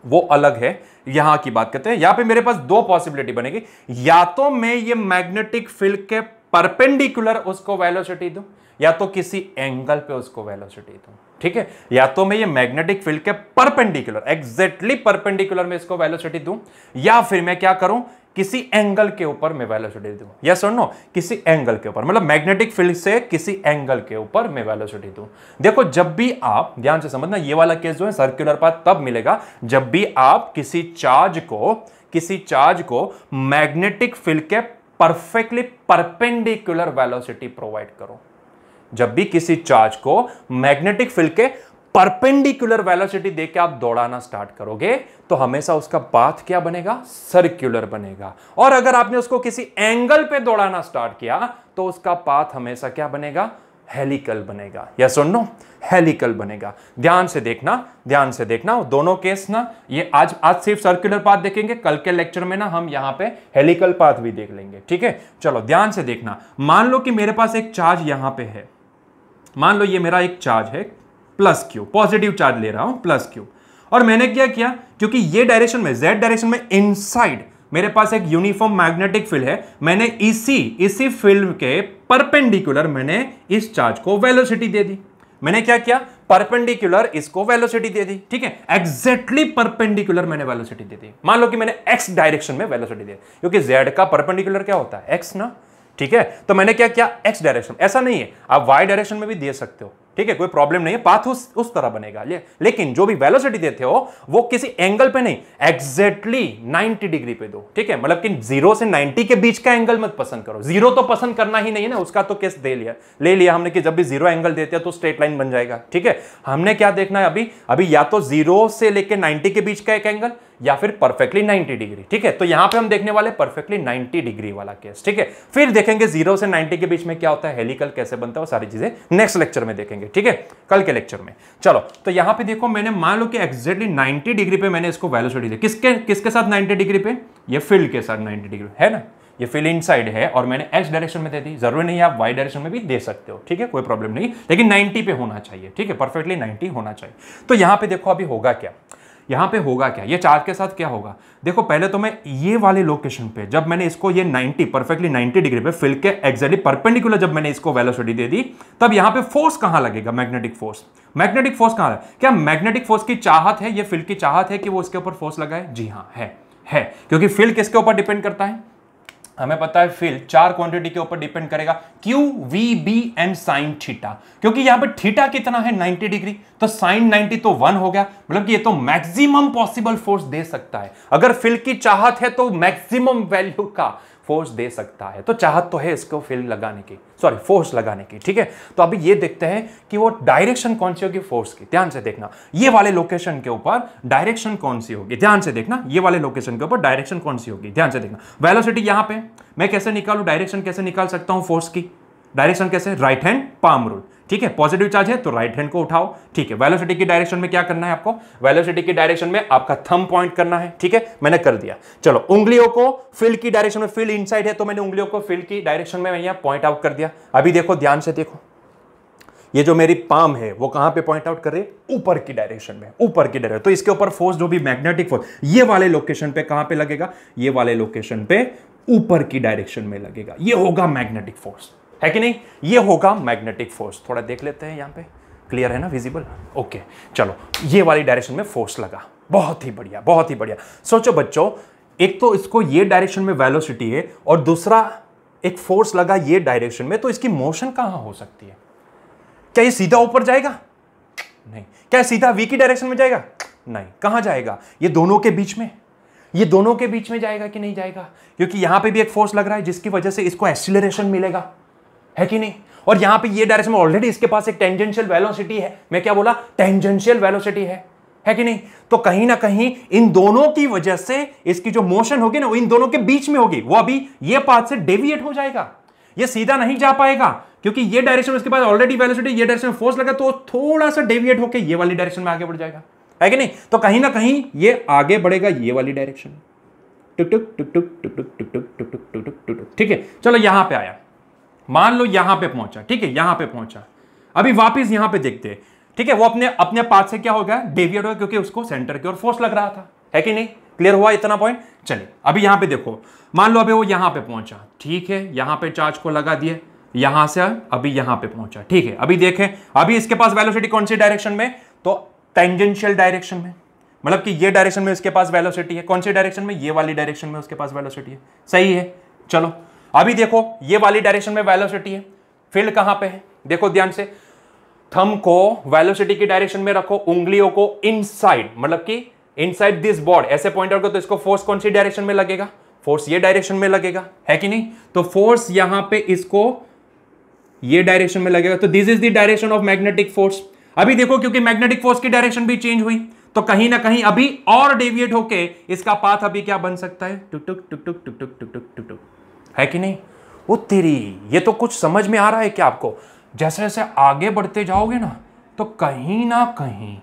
वो अलग है यहां की बात करते हैं यहां पे मेरे पास दो पॉसिबिलिटी बनेगी या तो मैं ये मैग्नेटिक फील्ड के परपेंडिकुलर उसको वेलोसिटी दू या तो किसी एंगल पे उसको वेलोसिटी दू ठीक है या तो मैं ये मैग्नेटिक फील्ड के परपेंडिकुलर एग्जैक्टली परपेंडिकुलर में इसको वेलोसिटी दू या फिर मैं क्या करूं किसी एंगल के ऊपर मैं वेलोसिटी दूं यस और नो किसी एंगल के ऊपर मतलब मैग्नेटिक फील्ड से किसी एंगल के ऊपर मैं वेलोसिटी दूं देखो जब भी आप ध्यान से समझना ये वाला केस जो है सर्कुलर पाथ तब मिलेगा जब भी आप किसी चार्ज को किसी चार्ज को मैग्नेटिक फील्ड के परफेक्टली परपेंडिकुलर वेलोसिटी प्रोवाइड करो जब भी किसी चार्ज को मैग्नेटिक फील्ड के परपेंडिकुलर वेलोसिटी देके आप दौड़ाना स्टार्ट करोगे तो हमेशा उसका पाथ क्या बनेगा सर्कुलर बनेगा और अगर आपने उसको किसी एंगल पे दौड़ाना स्टार्ट किया तो उसका पाथ हमेशा क्या बनेगा हेलिकल बनेगा या सुन लो हेलिकल बनेगा ध्यान से देखना ध्यान से देखना दोनों केस ना ये आज आज सिर्फ सर्कुलर पाथ देखेंगे कल के लेक्चर में ना हम यहां पे हेलिकल पाथ भी देख लेंगे ठीक है चलो ध्यान से देखना मान लो कि मेरे पास एक चार्ज यहां पे है मान लो ये मेरा एक चार्ज है प्लस क्यू पॉजिटिव चार्ज ले रहा हूं प्लस क्यू और मैंने क्या किया क्योंकि ये डायरेक्शन में जेड डायरेक्शन में इनसाइड मेरे पास एक यूनिफॉर्म मैग्नेटिक फील्ड है मैंने इसी इसी फील्ड के परपेंडिकुलर मैंने इस चार्ज को वेलोसिटी दे दी मैंने क्या किया परपेंडिकुलर इसको वेलोसिटी दे दी ठीक है एग्जैक्टली परपेंडिकुलर मैंने वेलोसिटी दे दी मान लो कि मैंने एक्स डायरेक्शन में वेलोसिटी दे क्योंकि जेड का परपेंडिकुलर क्या होता है एक्स ना ठीक है तो मैंने क्या किया एक्स डायरेक्शन ऐसा नहीं है आप वाई डायरेक्शन में भी दे सकते हो ठीक है कोई प्रॉब्लम नहीं है पाथ उस उस तरह बनेगा ले, लेकिन जो भी वेलोसिटी देते हो वो किसी एंगल पे नहीं एग्जैक्टली exactly 90 डिग्री पे दो ठीक है मतलब कि जीरो से 90 के बीच का एंगल मत पसंद करो जीरो तो पसंद करना ही नहीं है ना उसका तो केस दे लिया ले लिया हमने कि जब भी जीरो एंगल देते हैं तो स्ट्रेट लाइन बन जाएगा ठीक है हमने क्या देखना है अभी अभी या तो जीरो से लेकर नाइन्टी के बीच का एक एंगल या फिर परफेक्टली 90 डिग्री ठीक है तो यहां पे हम देखने वाले परफेक्टली 90 डिग्री वाला केस ठीक है फिर देखेंगे जीरो से 90 के बीच में क्या होता है हेलिकल कैसे बनता है वो सारी चीजें नेक्स्ट लेक्चर में देखेंगे ठीक है कल के लेक्चर में चलो तो यहां पे देखो मैंने मान लो कि एक्जेक्टली नाइनटी डिग्री पे मैंने इसको वेलोसिटी किसके किसके साथ नाइन्टी डिग्री पे ये फील्ड के साथ नाइन्टी डिग्री है ना ये इन साइड है और मैंने एक्स डायरेक्शन में दे दी जरूरी नहीं आप वाई डायरेक्शन में भी दे सकते हो ठीक है कोई प्रॉब्लम नहीं लेकिन 90 पे होना चाहिए ठीक है परफेक्टली 90 होना चाहिए तो यहां पे देखो अभी होगा क्या यहाँ पे होगा क्या ये चार्ज के साथ क्या होगा देखो पहले तो मैं ये वाले लोकेशन पे जब मैंने इसको ये 90 परफेक्टली 90 डिग्री पे फिल के एक्जैक्टली परपेंडिकुलर जब मैंने इसको वेलोसिटी दे दी तब यहाँ पे फोर्स कहाँ लगेगा मैग्नेटिक फोर्स मैग्नेटिक फोर्स कहाँ क्या मैग्नेटिक फोर्स की चाहत है ये फिल्ड की चाहत है कि वो इसके ऊपर फोर्स लगाए जी हाँ है है क्योंकि फील्ड किसके ऊपर डिपेंड करता है हमें पता है फिल चार क्वांटिटी के ऊपर डिपेंड करेगा Q V B and sine theta क्योंकि यहां पर थीटा कितना है 90 डिग्री तो साइन 90 तो वन हो गया मतलब कि ये तो मैक्सिमम पॉसिबल फोर्स दे सकता है अगर फिल की चाहत है तो मैक्सिमम वैल्यू का फोर्स दे सकता है तो चाहत तो है इसको फील्ड लगाने की सॉरी फोर्स लगाने की ठीक है तो अभी ये देखते हैं कि वो डायरेक्शन कौन सी होगी फोर्स की ध्यान से देखना ये वाले लोकेशन के ऊपर डायरेक्शन कौन सी होगी ध्यान से देखना ये वाले लोकेशन के ऊपर डायरेक्शन कौन सी होगी ध्यान से देखना वेलोसिटी यहां पे मैं कैसे निकालू डायरेक्शन कैसे निकाल सकता हूं फोर्स की डायरेक्शन कैसे राइट हैंड पाम रूल ठीक है पॉजिटिव चार्ज है तो राइट हैंड को उठाओ ठीक है वेलोसिटी की डायरेक्शन में क्या करना है आपको वेलोसिटी की डायरेक्शन में आपका थम पॉइंट करना है ठीक है मैंने कर दिया चलो उंगलियों को फील्ड की डायरेक्शन में फील्ड इनसाइड है तो मैंने उंगलियों को फील्ड की डायरेक्शन में यहां पॉइंट आउट कर दिया अभी देखो ध्यान से देखो ये जो मेरी पाम है वो कहां पे पॉइंट आउट कर रही है ऊपर की डायरेक्शन में ऊपर की डायरेक्शन तो इसके ऊपर फोर्स जो भी मैग्नेटिक फोर्स ये वाले लोकेशन पे कहां पे लगेगा ये वाले लोकेशन पे ऊपर की डायरेक्शन में लगेगा ये होगा मैग्नेटिक फोर्स है कि नहीं ये होगा मैग्नेटिक फोर्स थोड़ा देख लेते हैं यहाँ पे क्लियर है ना विजिबल ओके चलो ये वाली डायरेक्शन में फोर्स लगा बहुत ही बढ़िया बहुत ही बढ़िया सोचो बच्चों एक तो इसको ये डायरेक्शन में वेलोसिटी है और दूसरा एक फोर्स लगा ये डायरेक्शन में तो इसकी मोशन कहाँ हो सकती है क्या ये सीधा ऊपर जाएगा नहीं क्या सीधा वी की डायरेक्शन में जाएगा नहीं कहाँ जाएगा ये दोनों के बीच में ये दोनों के बीच में जाएगा कि नहीं जाएगा क्योंकि यहां पे भी एक फोर्स लग रहा है जिसकी वजह से इसको एक्सिलरेशन मिलेगा है कि नहीं और यहां पे ये डायरेक्शन में ऑलरेडी इसके पास एक टेंजेंशियल वेलोसिटी है मैं क्या बोला टेंजेंशियल वेलोसिटी है है कि नहीं तो कहीं ना कहीं इन दोनों की वजह से इसकी जो मोशन होगी ना वो इन दोनों के बीच में होगी वो अभी ये पाथ से डेविएट हो जाएगा ये सीधा नहीं जा पाएगा क्योंकि ये डायरेक्शन उसके पास ऑलरेडी वेलोसिटी ये डायरेक्शन में फोर्स लगा तो थोड़ा सा डेविएट होकर ये वाली डायरेक्शन में आगे बढ़ जाएगा है कि नहीं तो कहीं ना कहीं ये आगे बढ़ेगा ये वाली डायरेक्शन टुक टुक टुक टुक टुक टुक टुक टुक टुक टुक टुक टुक ठीक है चलो यहां पे आया मान लो यहां पे पहुंचा ठीक है यहां पे पहुंचा अभी वापस यहां पे देखते ठीक है वो अपने अपने पाथ से क्या हो गया डेवियड हो क्योंकि उसको सेंटर की ओर फोर्स लग रहा था है कि नहीं क्लियर हुआ इतना पॉइंट चले अभी यहां पे देखो मान लो अभी वो यहां पे पहुंचा ठीक है यहां पे चार्ज को लगा दिए यहां से अभी यहां पे पहुंचा ठीक है अभी देखें अभी इसके पास वेलोसिटी कौन सी डायरेक्शन में तो टेंजेंशियल डायरेक्शन में मतलब कि ये डायरेक्शन में इसके पास वेलोसिटी है कौन सी डायरेक्शन में ये वाली डायरेक्शन में उसके पास वेलोसिटी है सही है चलो अभी देखो ये वाली डायरेक्शन में वेलोसिटी है फील्ड कहां पे है देखो ध्यान से थम को वेलोसिटी की डायरेक्शन में रखो उंगलियों को इनसाइड मतलब कि इनसाइड दिस बॉर्ड ऐसे पॉइंट रखो तो इसको फोर्स कौन सी डायरेक्शन में लगेगा फोर्स ये डायरेक्शन में लगेगा है कि नहीं तो फोर्स यहां पे इसको ये डायरेक्शन में लगेगा तो this is the direction of magnetic force अभी देखो क्योंकि मैग्नेटिक फोर्स की डायरेक्शन भी चेंज हुई तो कहीं ना कहीं अभी और डेविएट होके इसका पाथ अभी क्या बन सकता है टुक टुक टुक टुक टुक टुक टुक टुक टुक है कि नहीं वो तेरी ये तो कुछ समझ में आ रहा है क्या आपको जैसे जैसे आगे बढ़ते जाओगे ना तो कहीं ना कहीं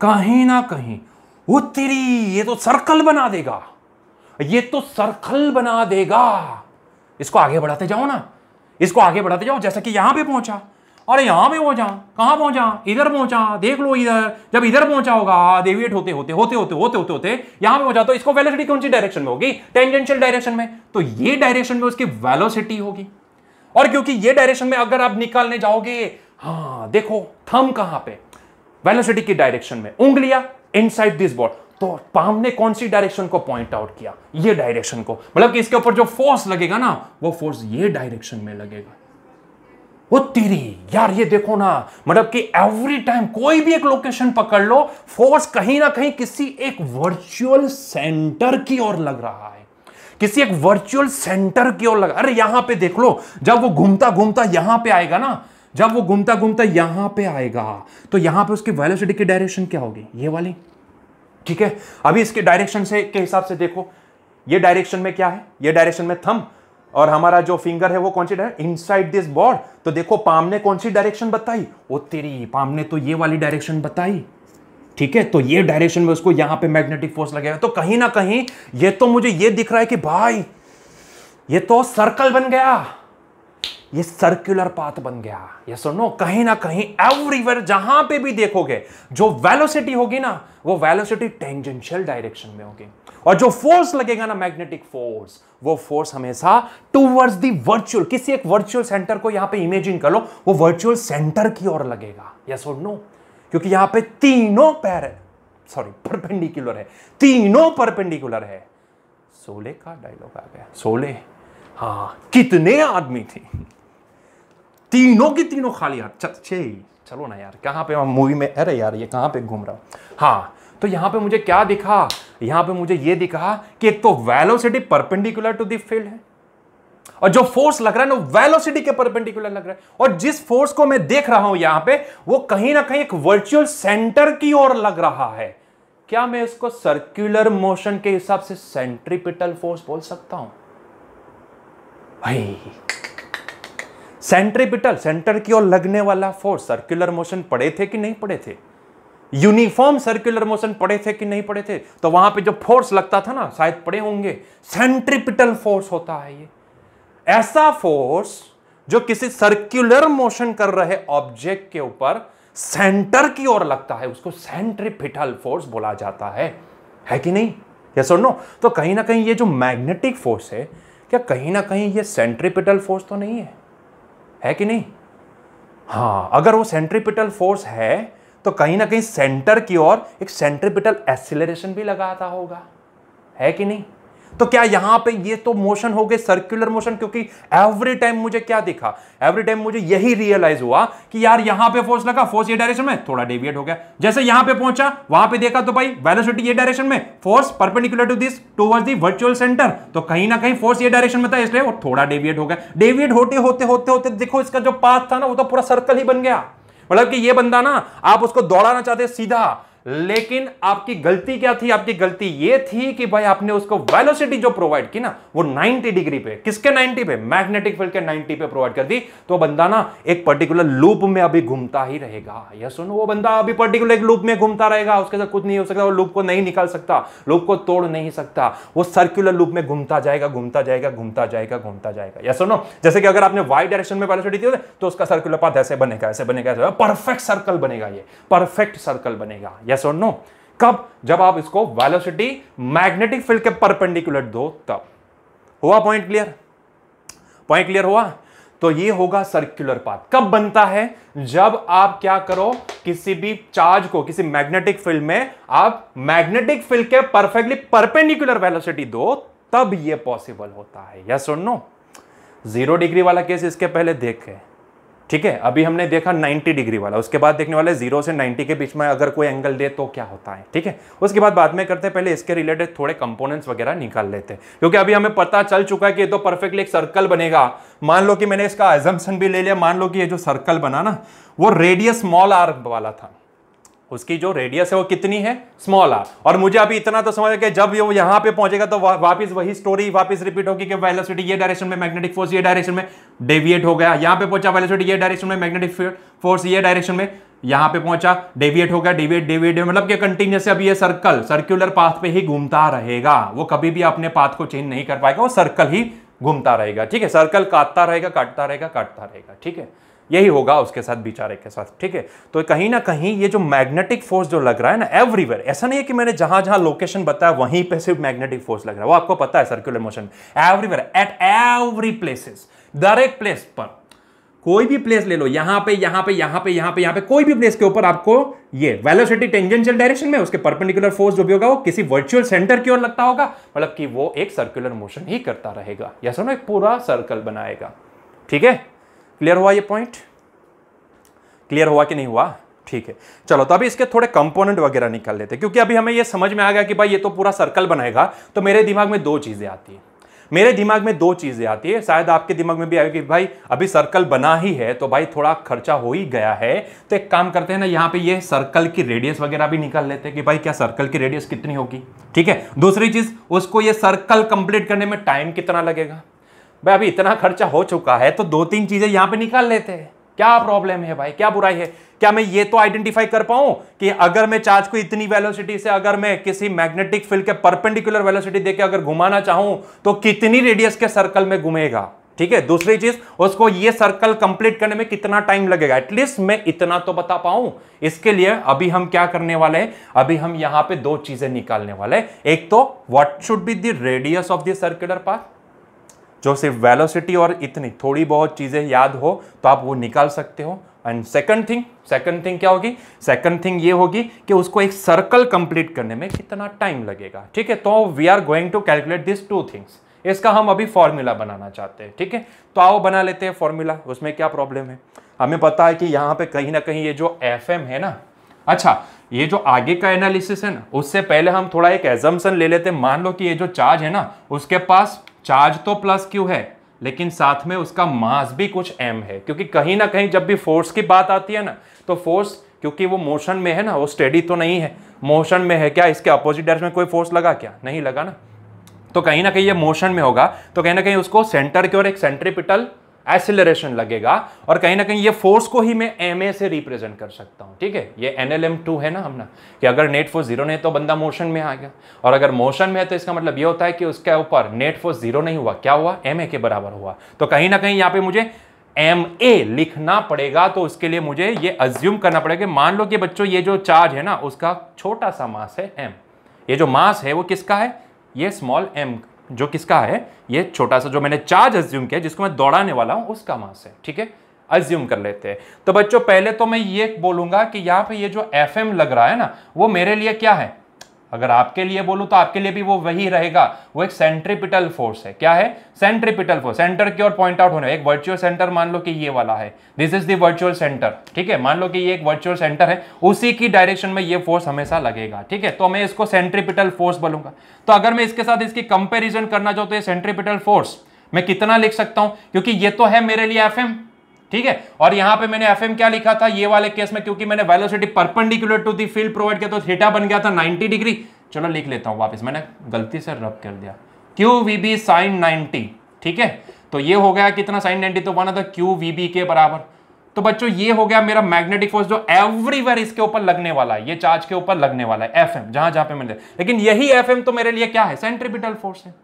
कहीं ना कहीं वो तेरी ये तो सर्कल बना देगा ये तो सर्कल बना देगा इसको आगे बढ़ाते जाओ ना इसको आगे बढ़ाते जाओ जैसा कि यहां पे पहुंचा अरे यहाँ पे पहुंचा कहाँ पहुंचा इधर पहुंचा देख लो इधर जब इधर पहुंचा होगा डेविएट होते होते होते होते होते होते होते यहाँ पे पहुंचा तो इसको वेलोसिटी कौन सी डायरेक्शन में होगी टेंजेंशियल डायरेक्शन में तो ये डायरेक्शन में उसकी वेलोसिटी होगी और क्योंकि ये डायरेक्शन में अगर आप निकालने जाओगे हाँ देखो थम कहाँ पे वेलोसिटी की डायरेक्शन में इन साइड दिस बॉल तो पाम ने कौन सी डायरेक्शन को पॉइंट आउट किया ये डायरेक्शन को मतलब कि इसके ऊपर जो फोर्स लगेगा ना वो फोर्स ये डायरेक्शन में लगेगा वो तेरी यार ये देखो ना मतलब कि एवरी टाइम कोई भी एक लोकेशन पकड़ लो फोर्स कहीं ना कहीं किसी एक वर्चुअल सेंटर की ओर लग रहा है किसी एक वर्चुअल सेंटर की ओर लगा अरे यहां पे देख लो जब वो घूमता घूमता यहां पे आएगा ना जब वो घूमता घूमता यहां पे आएगा तो यहां पे उसकी वेलोसिटी की डायरेक्शन क्या होगी ये वाली ठीक है अभी इसके डायरेक्शन से के हिसाब से देखो ये डायरेक्शन में क्या है ये डायरेक्शन में थम और हमारा जो फिंगर है वो कौन सी डायरेक्शन इनसाइड दिस बॉर्ड तो देखो पाम ने कौन सी डायरेक्शन बताई वो तेरी पाम ने तो ये वाली डायरेक्शन बताई ठीक है तो ये डायरेक्शन में उसको यहां पे मैग्नेटिक फोर्स लगेगा तो कहीं ना कहीं ये तो मुझे ये दिख रहा है कि भाई ये तो सर्कल बन गया ये सर्कुलर पाथ बन गया ये सुनो कहीं ना कहीं एवरीवेयर जहां पे भी देखोगे जो वेलोसिटी होगी ना वो वेलोसिटी टेंजेंशियल डायरेक्शन में होगी और जो फोर्स लगेगा ना मैग्नेटिक फोर्स वो फोर्स हमेशा टूवर्ड्स दी वर्चुअल किसी एक वर्चुअल सेंटर को यहां पे इमेजिन कर लो वो वर्चुअल सेंटर की ओर लगेगा या सुन नो क्योंकि यहां पे तीनों पैर सॉरी परपेंडिकुलर है तीनों परपेंडिकुलर है सोले का डायलॉग आ गया सोले हाँ कितने आदमी थे तीनों की तीनों खाली हाथ छे चलो ना यार कहाँ पे हम मूवी में अरे यार ये कहाँ पे घूम रहा हाँ तो यहाँ पे मुझे क्या दिखा यहाँ पे मुझे ये दिखा कि एक तो velocity perpendicular to the field है और जो फोर्स लग रहा है ना वेलोसिटी के परपेंडिकुलर लग रहा है और जिस फोर्स को मैं देख रहा हूं यहां पे वो कहीं ना कहीं एक वर्चुअल सेंटर की ओर लग रहा है क्या मैं इसको सर्कुलर मोशन के हिसाब से सेंट्रीपिटल फोर्स बोल सकता हूं भाई सेंट्रीपिटल सेंटर की ओर लगने वाला फोर्स सर्कुलर मोशन पड़े थे कि नहीं पड़े थे यूनिफॉर्म सर्कुलर मोशन पड़े थे कि नहीं पड़े थे तो वहां पे जो फोर्स लगता था ना शायद पड़े होंगे सेंट्रीपिटल फोर्स होता है ये ऐसा फोर्स जो किसी सर्कुलर मोशन कर रहे ऑब्जेक्ट के ऊपर सेंटर की ओर लगता है उसको सेंट्रीपिटल फोर्स बोला जाता है है कि नहीं यस और नो तो कहीं ना कहीं ये जो मैग्नेटिक फोर्स है क्या कहीं ना कहीं ये सेंट्रीपिटल फोर्स तो नहीं है है कि नहीं हाँ अगर वो सेंट्रीपिटल फोर्स है तो कहीं ना कहीं सेंटर की ओर एक सेंट्रीपिटल एक्सिलरेशन भी लगाता होगा है कि नहीं तो क्या यहां पे ये तो मोशन हो गए सर्कुलर मोशन क्योंकि एवरी टाइम मुझे क्या दिखा एवरी टाइम मुझे यही रियलाइज हुआ कि यार यहां पे फोर्स लगा फोर्स ये डायरेक्शन में थोड़ा डेविएट हो गया जैसे यहां पे पहुंचा वहां पे देखा तो भाई वेलोसिटी ये डायरेक्शन में force perpendicular to this towards the virtual centre तो कहीं ना कहीं फोर्स ये डायरेक्शन में था इसलिए वो थोड़ा डेविएट हो गया डेविएट होते होते होते होते देखो इसका जो पाथ था ना वो तो पूरा सर्कल ही बन गया मतलब कि ये बंदा ना आप उसको दौड़ाना चाहते सीधा लेकिन आपकी गलती क्या थी आपकी गलती ये थी कि भाई आपने उसको वेलोसिटी जो प्रोवाइड की ना वो 90 डिग्री पे किसके 90 पे मैग्नेटिक फील्ड के 90 पे प्रोवाइड कर दी तो बंदा ना एक पर्टिकुलर लूप में अभी घूमता ही रहेगा या सुनो वो बंदा अभी पर्टिकुलर एक लूप में घूमता रहेगा उसके साथ कुछ नहीं हो सकता वो लूप को नहीं निकाल सकता लूप को तोड़ नहीं सकता वो सर्कुलर लूप में घूमता जाएगा घूमता जाएगा घूमता जाएगा घूमता जाएगा यह सुनो जैसे कि अगर आपने वाई डायरेक्शन में वेलोसिटी दी तो उसका सर्कुलर पाथ ऐसे बनेगा ऐसे बनेगा परफेक्ट सर्कल बनेगा ये परफेक्ट सर्कल बनेगा यस और नो कब जब आप इसको वेलोसिटी मैग्नेटिक फील्ड के परपेंडिकुलर दो तब हुआ पॉइंट क्लियर पॉइंट क्लियर हुआ तो ये होगा सर्कुलर पाथ कब बनता है जब आप क्या करो किसी भी चार्ज को किसी मैग्नेटिक फील्ड में आप मैग्नेटिक फील्ड के परफेक्टली परपेंडिकुलर वेलोसिटी दो तब ये पॉसिबल होता है यस और नो जीरो डिग्री वाला केस इसके पहले देखे ठीक है अभी हमने देखा 90 डिग्री वाला उसके बाद देखने वाले जीरो से 90 के बीच में अगर कोई एंगल दे तो क्या होता है ठीक है उसके बाद बाद में करते हैं पहले इसके रिलेटेड थोड़े कंपोनेंट्स वगैरह निकाल लेते हैं क्योंकि अभी हमें पता चल चुका है कि ये तो परफेक्टली एक सर्कल बनेगा मान लो कि मैंने इसका एजम्पन भी ले लिया मान लो कि ये जो सर्कल बना ना वो रेडियस स्मॉल आर्क वाला था उसकी जो रेडियस है वो कितनी है स्मॉल आर और मुझे अभी इतना तो समझ कि जब वो पे पहुंचेगा तो वा, वापस वही स्टोरी वापस रिपीट होगी कि वेलोसिटी ये डायरेक्शन में मैग्नेटिक फोर्स ये डायरेक्शन में डेविएट हो गया यहां पे पहुंचा वेलोसिटी ये डायरेक्शन में मैग्नेटिक फोर्स ये डायरेक्शन में यहां पे पहुंचा डेविएट हो गया डेविएट डेविएट मतलब कि कंटिन्यूस अब ये सर्कल सर्क्यूलर पाथ पे ही घूमता रहेगा वो कभी भी अपने पाथ को चेंज नहीं कर पाएगा वो सर्कल ही घूमता रहेगा ठीक है सर्कल काटता रहेगा काटता रहेगा काटता रहेगा ठीक है यही होगा उसके साथ बेचारे के साथ ठीक है तो कहीं ना कहीं ये जो मैग्नेटिक फोर्स जो लग रहा है ना एवरीवेयर ऐसा नहीं है कि मैंने जहां जहां लोकेशन बताया वहीं पे सिर्फ मैग्नेटिक फोर्स लग रहा है वो आपको पता है circular motion everywhere at every places दर एक प्लेस पर कोई भी प्लेस ले लो यहां पे यहां पे यहां पे यहां पे यहां पे कोई भी प्लेस के ऊपर आपको ये वेलोसिटी टेंजेंशियल डायरेक्शन में उसके परपेंडिकुलर फोर्स जो भी होगा वो किसी वर्चुअल सेंटर की ओर लगता होगा मतलब कि वो एक सर्कुलर मोशन ही करता रहेगा या सुनो एक पूरा सर्कल बनाएगा ठीक है क्लियर हुआ ये पॉइंट क्लियर हुआ कि नहीं हुआ ठीक है चलो तो अभी इसके थोड़े कंपोनेंट वगैरह निकाल लेते हैं क्योंकि अभी हमें ये समझ में आ गया कि भाई ये तो पूरा सर्कल बनाएगा तो मेरे दिमाग में दो चीज़ें आती हैं मेरे दिमाग में दो चीज़ें आती है शायद आपके दिमाग में भी आएगी भाई अभी सर्कल बना ही है तो भाई थोड़ा खर्चा हो ही गया है तो एक काम करते हैं ना यहाँ पे ये सर्कल की रेडियस वगैरह भी निकाल लेते हैं कि भाई क्या सर्कल की रेडियस कितनी होगी ठीक है दूसरी चीज़ उसको ये सर्कल कंप्लीट करने में टाइम कितना लगेगा भाई अभी इतना खर्चा हो चुका है तो दो तीन चीज़ें यहां पे निकाल लेते हैं क्या प्रॉब्लम है भाई क्या बुराई है क्या मैं ये तो आइडेंटिफाई कर पाऊं कि अगर मैं चार्ज को इतनी वेलोसिटी से अगर मैं किसी मैग्नेटिक फील्ड के परपेंडिकुलर वेलोसिटी देकर अगर घुमाना चाहूं तो कितनी रेडियस के सर्कल में घूमेगा ठीक है दूसरी चीज उसको ये सर्कल कंप्लीट करने में कितना टाइम लगेगा एटलीस्ट मैं इतना तो बता पाऊं इसके लिए अभी हम क्या करने वाले हैं अभी हम यहां पे दो चीजें निकालने वाले हैं एक तो what should be the radius of the circular path जो सिर्फ वेलोसिटी और इतनी थोड़ी बहुत चीज़ें याद हो तो आप वो निकाल सकते हो and second thing second thing क्या होगी सेकंड थिंग ये होगी कि उसको एक सर्कल कंप्लीट करने में कितना टाइम लगेगा ठीक है तो we are going to calculate this two things इसका हम अभी फॉर्मूला बनाना चाहते हैं ठीक है तो आओ बना लेते हैं फॉर्मूला उसमें क्या प्रॉब्लम है हमें पता है कि यहाँ पे कहीं ना कहीं ये जो एफ है ना अच्छा ये जो आगे का एनालिसिस है ना उससे पहले हम थोड़ा एक एजम्सन ले लेते हैं मान लो कि ये जो चार्ज है ना उसके पास चार्ज तो प्लस क्यू है लेकिन साथ में उसका मास भी कुछ एम है क्योंकि कहीं ना कहीं जब भी फोर्स की बात आती है ना तो फोर्स क्योंकि वो मोशन में है ना वो स्टेडी तो नहीं है मोशन में है क्या इसके अपोजिट डायरेक्शन में कोई फोर्स लगा क्या नहीं लगा ना तो कहीं ना कहीं ये मोशन में होगा तो कहीं ना कहीं उसको सेंटर की ओर एक सेंट्रीपिटल एसिलरेशन लगेगा और कहीं ना कहीं ये फोर्स को ही मैं एम ए से रिप्रेजेंट कर सकता हूँ ठीक है ये एन एल एम टू है ना हम ना कि अगर नेट फोर्स जीरो नहीं तो बंदा मोशन में आ गया और अगर मोशन में है तो इसका मतलब ये होता है कि उसके ऊपर नेट फोर्स जीरो नहीं हुआ क्या हुआ एम ए के बराबर हुआ तो कहीं ना कहीं यहाँ पे मुझे एम ए लिखना पड़ेगा तो उसके लिए मुझे ये अज्यूम करना पड़ेगा मान लो कि बच्चों ये जो चार्ज है ना उसका छोटा सा मास है एम ये जो मास है वो किसका है ये स्मॉल एम जो किसका है ये छोटा सा जो मैंने चार्ज एज्यूम किया जिसको मैं दौड़ाने वाला हूँ उसका मास है ठीक है अज्यूम कर लेते हैं तो बच्चों पहले तो मैं ये बोलूंगा कि यहाँ पे ये जो एफ लग रहा है ना वो मेरे लिए क्या है अगर आपके लिए बोलूं तो आपके लिए भी वो वही रहेगा वो एक सेंट्रिपिटल फोर्स है क्या है सेंट्रिपिटल फोर्स सेंटर की ओर पॉइंट आउट होने एक वर्चुअल सेंटर मान लो कि ये वाला है दिस इज वर्चुअल सेंटर ठीक है मान लो कि ये एक वर्चुअल सेंटर है उसी की डायरेक्शन में ये फोर्स हमेशा लगेगा ठीक है तो मैं इसको सेंट्रिपिटल फोर्स बोलूंगा तो अगर मैं इसके साथ इसकी कंपेरिजन करना चाहूँ तो ये सेंट्रिपिटल फोर्स मैं कितना लिख सकता हूं क्योंकि ये तो है मेरे लिए एफ ठीक है और यहां पे मैंने एफएम क्या लिखा था ये वाले केस में क्योंकि मैंने velocity perpendicular to the field provide किया तो थीटा बन गया था 90 डिग्री चलो लिख लेता हूं वापस मैंने गलती से रब कर दिया Q V B sine ninety ठीक है तो ये हो गया कितना साइन नाइनटी तो वन था क्यू वी बी के बराबर तो बच्चों ये हो गया मेरा मैग्नेटिक फोर्स जो एवरीवेयर इसके ऊपर लगने वाला है ये चार्ज के ऊपर लगने वाला है एफ जहां जहां पे मिले लेकिन यही एफ तो मेरे लिए क्या है सेंट्रिपिटल फोर्स है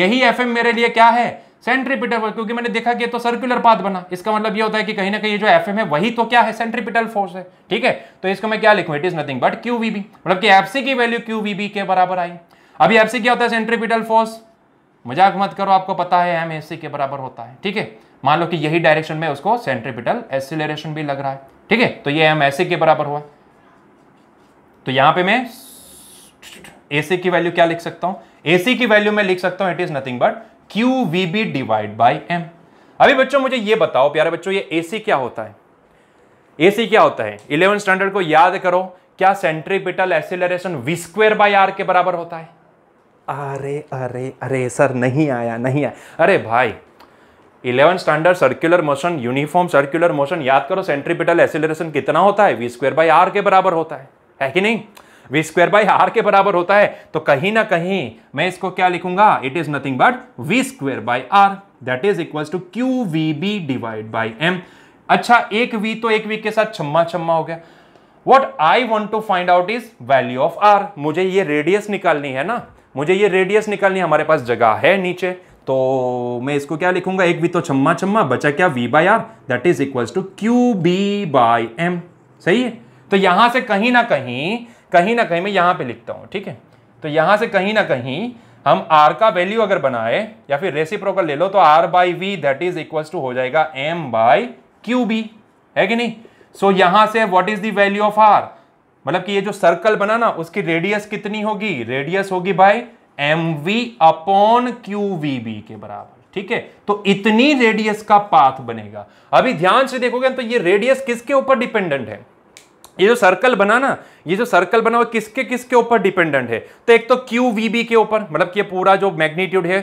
यही एफ मेरे लिए क्या है सेंट्रीपिटल फोर्स क्योंकि मैंने देखा कि तो सर्कुलर पाथ बना इसका मतलब ये होता है कि कहीं ना कहीं जो एफ है वही तो क्या है सेंट्रीपिटल फोर्स है ठीक है तो इसको मैं क्या लिखूं it is nothing but Q मतलब कि एफ की वैल्यू क्यू के बराबर आई अभी एफ क्या होता है सेंट्रीपिटल फोर्स मजाक मत करो आपको पता है एम एस के बराबर होता है ठीक है मान लो कि यही डायरेक्शन में उसको सेंट्रीपिटल एसिलेशन भी लग रहा है ठीक है तो ये एम एस के बराबर हुआ तो यहां पे मैं एसी की वैल्यू क्या लिख सकता हूं एसी की वैल्यू मैं लिख सकता हूं it is nothing but Q V B divide by M अभी बच्चों मुझे ये बताओ प्यारे बच्चों ये ए सी क्या होता है ए सी क्या होता है इलेवन स्टैंडर्ड को याद करो क्या centripetal acceleration V square by R के बराबर होता है अरे अरे अरे सर नहीं आया नहीं आया अरे भाई eleven standard circular motion uniform circular motion याद करो सेंट्रीपिटल एसिलेशन कितना होता है वी स्क्वेयर बाई आर के बराबर होता है है कि नहीं वी स्क्वायर बाई आर के बराबर होता है तो कहीं ना कहीं मैं इसको क्या लिखूंगा it is nothing but V square by R that is equal to Q V B divide by M अच्छा एक वी तो एक वी के साथ छम्मा छम्मा हो गया what I want to find out is value of R मुझे ये रेडियस निकालनी है ना मुझे ये रेडियस निकालनी हमारे पास जगह है नीचे तो मैं इसको क्या लिखूंगा एक भी तो छम्मा छम्मा बचा क्या V by R that is equal to Q B by M सही है तो यहां से कहीं ना कहीं कहीं ना कहीं मैं यहाँ पे लिखता हूँ ठीक है तो यहाँ से कहीं ना कहीं हम आर का वैल्यू अगर बनाए या फिर रेसिप्रोकल ले लो तो R by V that is equal to हो जाएगा एम बाई क्यू बी है कि नहीं सो so, यहाँ से what is the value of R मतलब कि ये जो सर्कल बना ना उसकी रेडियस कितनी होगी रेडियस होगी by M V upon Q V B के बराबर ठीक है तो इतनी रेडियस का पाथ बनेगा अभी ध्यान से देखोगे तो ये रेडियस किसके ऊपर डिपेंडेंट है ये जो सर्कल बना ना ये जो सर्कल बना वो किसके किसके ऊपर डिपेंडेंट है तो एक तो क्यू वी बी के ऊपर मतलब कि ये पूरा जो मैग्नीट्यूड है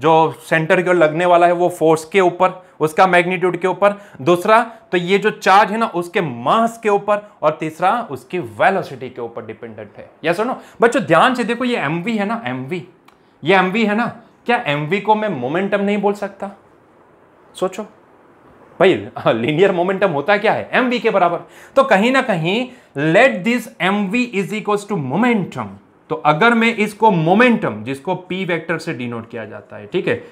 जो सेंटर की ओर लगने वाला है वो फोर्स के ऊपर उसका मैग्नीट्यूड के ऊपर दूसरा तो ये जो चार्ज है ना उसके मास के ऊपर और तीसरा उसकी वेलोसिटी के ऊपर डिपेंडेंट है यह सुनो नो बच्चों ध्यान से देखो ये एम है ना एम ये एम है ना क्या एम को मैं मोमेंटम नहीं बोल सकता सोचो भाई लीनियर मोमेंटम होता क्या है एम वी के बराबर तो कहीं ना कहीं let this M V is equal to momentum तो अगर मैं इसको मोमेंटम जिसको पी वेक्टर से डिनोट किया जाता है ठीक है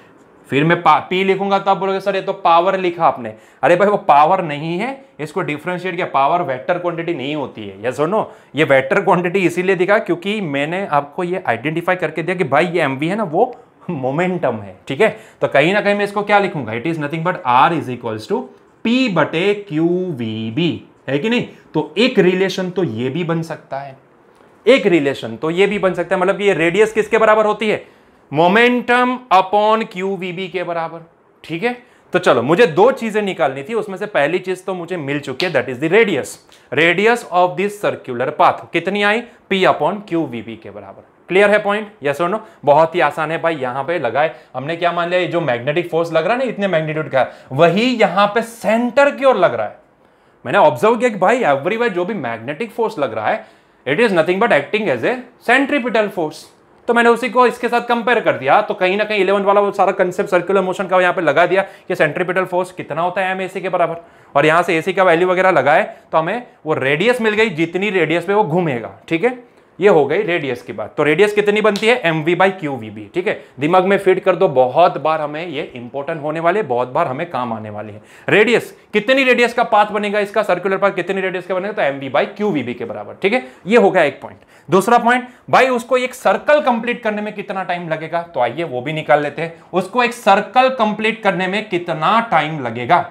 फिर मैं पी लिखूंगा तब बोलोगे सर ये तो पावर लिखा आपने अरे भाई वो पावर नहीं है इसको डिफ्रेंशिएट किया पावर वेक्टर क्वांटिटी नहीं होती है यस और नो ये वेक्टर क्वांटिटी इसीलिए दिखा क्योंकि मैंने आपको ये आइडेंटिफाई करके दिया कि भाई ये एम है ना वो मोमेंटम है ठीक है तो कहीं ना कहीं मैं इसको क्या लिखूंगा it is nothing but R is equal to P बटे क्यू वी बी है कि नहीं तो एक रिलेशन तो ये भी बन सकता है एक रिलेशन तो ये भी बन सकता है मतलब कि ये रेडियस किसके बराबर होती है momentum upon Q V B के बराबर ठीक है तो चलो मुझे दो चीजें निकालनी थी उसमें से पहली चीज तो मुझे मिल चुकी है that is the radius radius of this circular path कितनी आई P upon Q V B के बराबर क्लियर है पॉइंट यस और नो बहुत ही आसान है भाई यहाँ पे लगाए हमने क्या मान लिया जो मैग्नेटिक फोर्स लग रहा है ना इतने मैग्नीट्यूड का वही यहां पे सेंटर की ओर लग रहा है मैंने ऑब्जर्व किया कि भाई एवरी जो भी मैग्नेटिक फोर्स लग रहा है it is nothing but acting as a centripetal force तो मैंने उसी को इसके साथ कंपेयर कर दिया तो कहीं ना कहीं इलेवन वाला वो सारा कंसेप्ट सर्कुलर मोशन का यहाँ पे लगा दिया कि सेंट्रीपिटल फोर्स कितना होता है एम एसी के बराबर और यहाँ से एसी का वैल्यू वगैरह लगाए तो हमें वो रेडियस मिल गई जितनी रेडियस पे वो घूमेगा ठीक है ये हो गई रेडियस की बात तो रेडियस कितनी बनती है M V by Q V B ठीक है दिमाग में फिट कर दो बहुत बार हमें ये इंपॉर्टेंट होने वाले बहुत बार हमें काम आने वाले हैं रेडियस कितनी रेडियस का पाथ बनेगा इसका सर्कुलर पाथ कितनी रेडियस का बनेगा तो M V by Q V B के बराबर ठीक है ये हो गया एक पॉइंट दूसरा पॉइंट भाई उसको एक सर्कल कंप्लीट करने में कितना टाइम लगेगा तो आइए वो भी निकाल लेते हैं उसको एक सर्कल कंप्लीट करने में कितना टाइम लगेगा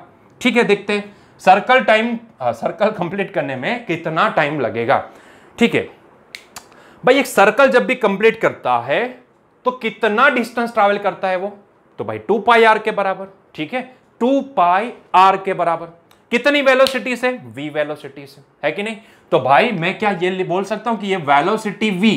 ठीक है देखते हैं सर्कल टाइम सर्कल कंप्लीट करने में कितना टाइम लगेगा ठीक है भाई एक सर्कल जब भी कंप्लीट करता है तो कितना डिस्टेंस ट्रेवल करता है वो तो भाई टू पाई आर के बराबर ठीक है टू पाई आर के बराबर कितनी वेलोसिटी से वी वेलोसिटी से है कि नहीं तो भाई मैं क्या ये बोल सकता हूं कि ये velocity V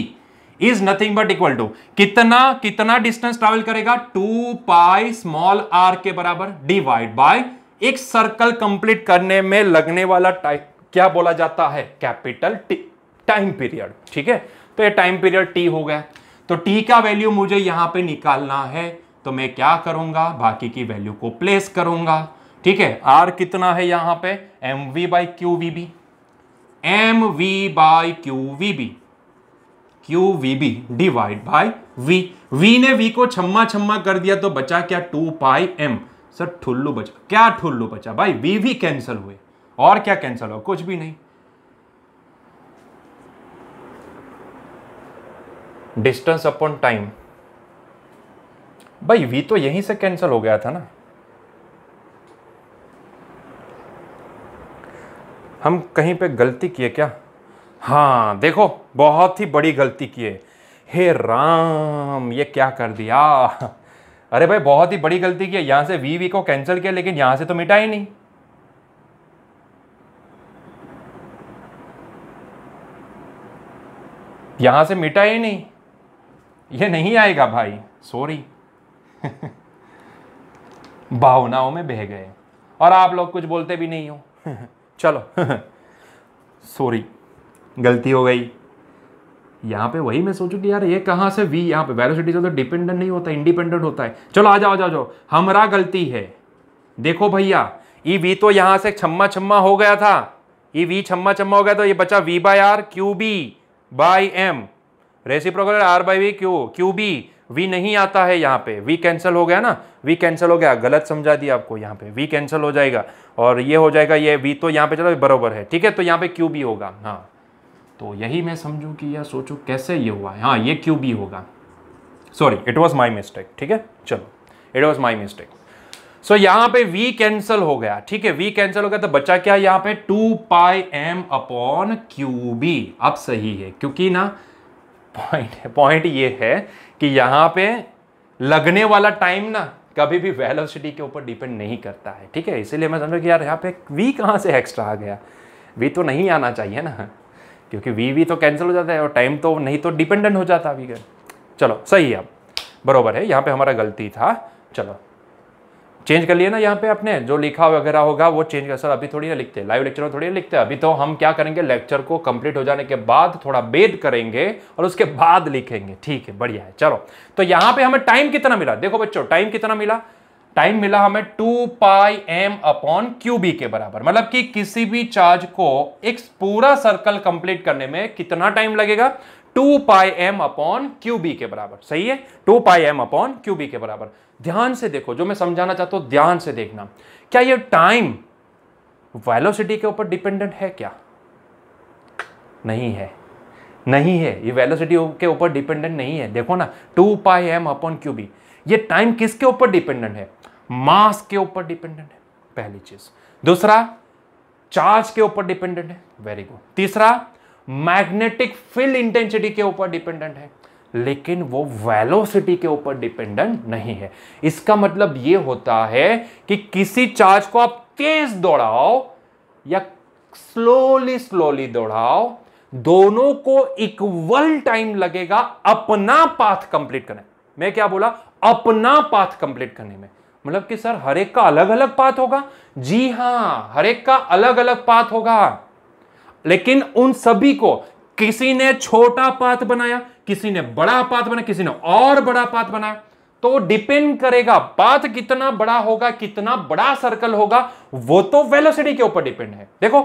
is nothing but equal to कितना कितना डिस्टेंस ट्रेवल करेगा टू पाई स्मॉल आर के बराबर डिवाइड बाय एक सर्कल कंप्लीट करने में लगने वाला टाइम क्या बोला जाता है कैपिटल टाइम पीरियड ठीक है तो ये टाइम पीरियड टी हो गया तो टी का वैल्यू मुझे यहाँ पे निकालना है तो मैं क्या करूँगा बाकी की वैल्यू को प्लेस करूँगा ठीक है आर कितना है यहाँ पे M V by Q V B M V by Q V B Q V B divide by V V ने वी को छम्मा छम्मा कर दिया तो बचा क्या टू पाई एम सर ठुल्लू बचा क्या ठुल्लू बचा भाई वी भी कैंसिल हुए और क्या कैंसिल हो कुछ भी नहीं डिस्टेंस अपॉन टाइम भाई वी तो यहीं से कैंसिल हो गया था ना हम कहीं पे गलती किए क्या हाँ देखो बहुत ही बड़ी गलती किए हे राम ये क्या कर दिया अरे भाई बहुत ही बड़ी गलती की है यहां से वी वी को कैंसिल किया लेकिन यहां से तो मिटा ही नहीं यहां से मिटा ही नहीं ये नहीं आएगा भाई सॉरी भावनाओं में बह गए और आप लोग कुछ बोलते भी नहीं हो चलो सॉरी गलती हो गई यहाँ पे वही मैं सोचू कि यार ये कहाँ से वी यहाँ पे वेलोसिटी से तो डिपेंडेंट नहीं होता इंडिपेंडेंट होता है चलो आ जाओ जाओ जाओ हमारा गलती है देखो भैया ये वी तो यहाँ से छम्मा छम्मा हो गया था ये वी छम्मा छम्मा हो गया तो ये बचा V by R Q B by M reciprocal R by V Q Q B V नहीं आता है यहाँ पे वी कैंसिल हो गया ना वी कैंसिल हो गया गलत समझा दिया आपको यहाँ पे वी कैंसिल हो जाएगा और ये हो जाएगा ये वी तो यहाँ पे चलो बराबर है ठीक है तो यहाँ पे क्यू बी होगा हाँ तो यही मैं समझू कि या सोचूँ कैसे ये हुआ है हाँ ये क्यू बी होगा sorry it was my mistake ठीक है चलो it was my mistake so यहाँ पे वी कैंसिल हो गया ठीक है वी कैंसिल हो गया तो बचा क्या यहाँ पे two pi M upon Q B अब सही है क्योंकि ना पॉइंट है पॉइंट ये है कि यहाँ पे लगने वाला टाइम ना कभी भी वेलोसिटी के ऊपर डिपेंड नहीं करता है ठीक है इसीलिए मैं समझ रहा कि यार यहाँ पे वी कहाँ से एक्स्ट्रा आ गया वी तो नहीं आना चाहिए ना क्योंकि वी वी तो कैंसिल हो जाता है और टाइम तो नहीं तो डिपेंडेंट हो जाता अभी चलो सही है अब बरोबर है यहाँ पे हमारा गलती था चलो चेंज कर लिया ना यहाँ पे आपने जो लिखा वगैरह होगा वो चेंज कर सर अभी थोड़ी ना लिखते लाइव लेक्चर में थोड़ी ना लिखते अभी तो हम क्या करेंगे लेक्चर को कंप्लीट हो जाने के बाद थोड़ा वेट करेंगे और उसके बाद लिखेंगे ठीक है बढ़िया है चलो तो यहाँ पे हमें टाइम कितना मिला देखो बच्चों टाइम कितना मिला टाइम मिला हमें two pi M upon Q B के बराबर मतलब कि किसी भी चार्ज को एक पूरा सर्कल कंप्लीट करने में कितना टाइम लगेगा two pi M upon Q B के बराबर सही है two pi M upon Q B के बराबर ध्यान से देखो जो मैं समझाना चाहता हूं ध्यान से देखना क्या ये टाइम वेलोसिटी के ऊपर डिपेंडेंट है क्या नहीं है नहीं है ये वेलोसिटी के ऊपर डिपेंडेंट नहीं है देखो ना two pi M upon Q B ये टाइम किसके ऊपर डिपेंडेंट है मास के ऊपर डिपेंडेंट है पहली चीज दूसरा चार्ज के ऊपर डिपेंडेंट है वेरी गुड तीसरा मैग्नेटिक फील्ड इंटेंसिटी के ऊपर डिपेंडेंट है लेकिन वो वेलोसिटी के ऊपर डिपेंडेंट नहीं है इसका मतलब ये होता है कि किसी चार्ज को आप तेज दौड़ाओ या स्लोली स्लोली दौड़ाओ दोनों को इक्वल टाइम लगेगा अपना पाथ कंप्लीट करने मैं क्या बोला अपना पाथ कंप्लीट करने में मतलब कि सर हरेक का अलग अलग पाथ होगा जी हां हरेक का अलग अलग पाथ होगा लेकिन उन सभी को किसी ने छोटा पाथ बनाया किसी ने बड़ा पाथ बनाया किसी ने और बड़ा पाथ बनाया तो डिपेंड करेगा पाथ कितना बड़ा होगा कितना बड़ा सर्कल होगा वो तो वेलोसिटी के ऊपर डिपेंड है देखो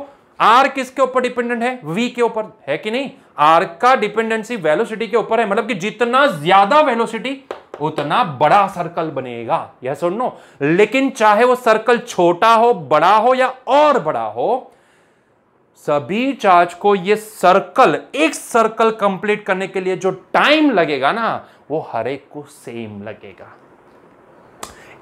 आर किसके ऊपर डिपेंडेंट है वी के ऊपर है कि नहीं आर का डिपेंडेंसी वेलोसिटी के ऊपर है मतलब कि जितना ज्यादा वेलोसिटी उतना बड़ा सर्कल बनेगा यह सुन लो लेकिन चाहे वो सर्कल छोटा हो बड़ा हो या और बड़ा हो सभी चार्ज को ये सर्कल एक सर्कल कंप्लीट करने के लिए जो टाइम लगेगा ना वो हर एक को सेम लगेगा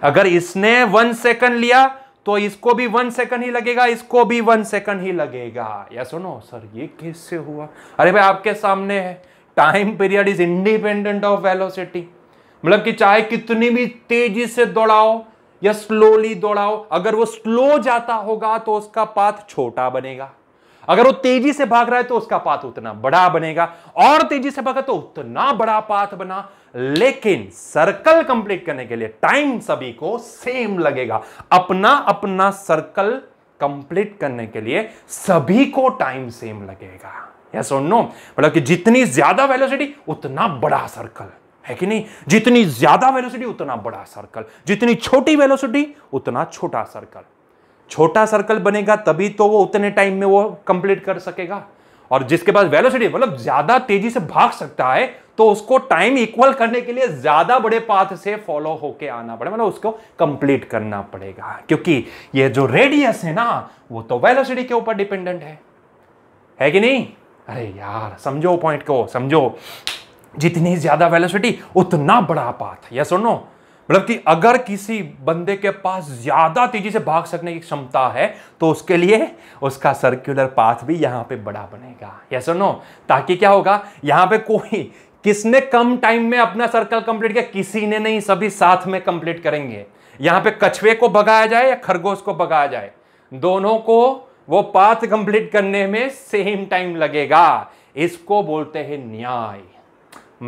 अगर इसने वन सेकंड लिया तो इसको भी वन सेकंड ही लगेगा इसको भी वन सेकंड ही लगेगा या सुनो सर ये कैसे हुआ अरे भाई आपके सामने है time period is independent of velocity मतलब कि चाहे कितनी भी तेजी से दौड़ाओ या स्लोली दौड़ाओ अगर वो स्लो जाता होगा तो उसका पाथ छोटा बनेगा अगर वो तेजी से भाग रहा है तो उसका पाथ उतना बड़ा बनेगा और तेजी से भागा तो उतना बड़ा पाथ बना लेकिन सर्कल कंप्लीट करने के लिए टाइम सभी को सेम लगेगा अपना अपना सर्कल कंप्लीट करने के लिए सभी को टाइम सेम लगेगा यस और नो मतलब कि जितनी ज्यादा वेलोसिटी उतना बड़ा सर्कल है कि नहीं जितनी ज्यादा वेलोसिटी उतना बड़ा सर्कल जितनी छोटी वेलोसिटी उतना छोटा सर्कल छोटा सर्कल बनेगा तभी तो वो उतने टाइम में वो कंप्लीट कर सकेगा और जिसके पास वेलोसिटी मतलब ज्यादा तेजी से भाग सकता है तो उसको टाइम इक्वल करने के लिए ज्यादा बड़े पाथ से फॉलो होके आना पड़ेगा मतलब उसको कंप्लीट करना पड़ेगा क्योंकि ये जो रेडियस है ना वो तो वेलोसिटी के ऊपर डिपेंडेंट है है कि नहीं अरे यार समझो पॉइंट को समझो जितनी ज्यादा वेलोसिटी उतना बड़ा पाथ या सुनो मतलब कि अगर किसी बंदे के पास ज़्यादा तेजी से भाग सकने की क्षमता है तो उसके लिए उसका सर्कुलर पाथ भी यहाँ पे बड़ा बनेगा यस और नो ताकि क्या होगा यहाँ पे कोई किसने कम टाइम में अपना सर्कल कंप्लीट किया किसी ने नहीं सभी साथ में कंप्लीट करेंगे यहाँ पे कछुए को भगाया जाए या खरगोश को भगाया जाए दोनों को वो पाथ कंप्लीट करने में सेम टाइम लगेगा इसको बोलते हैं न्याय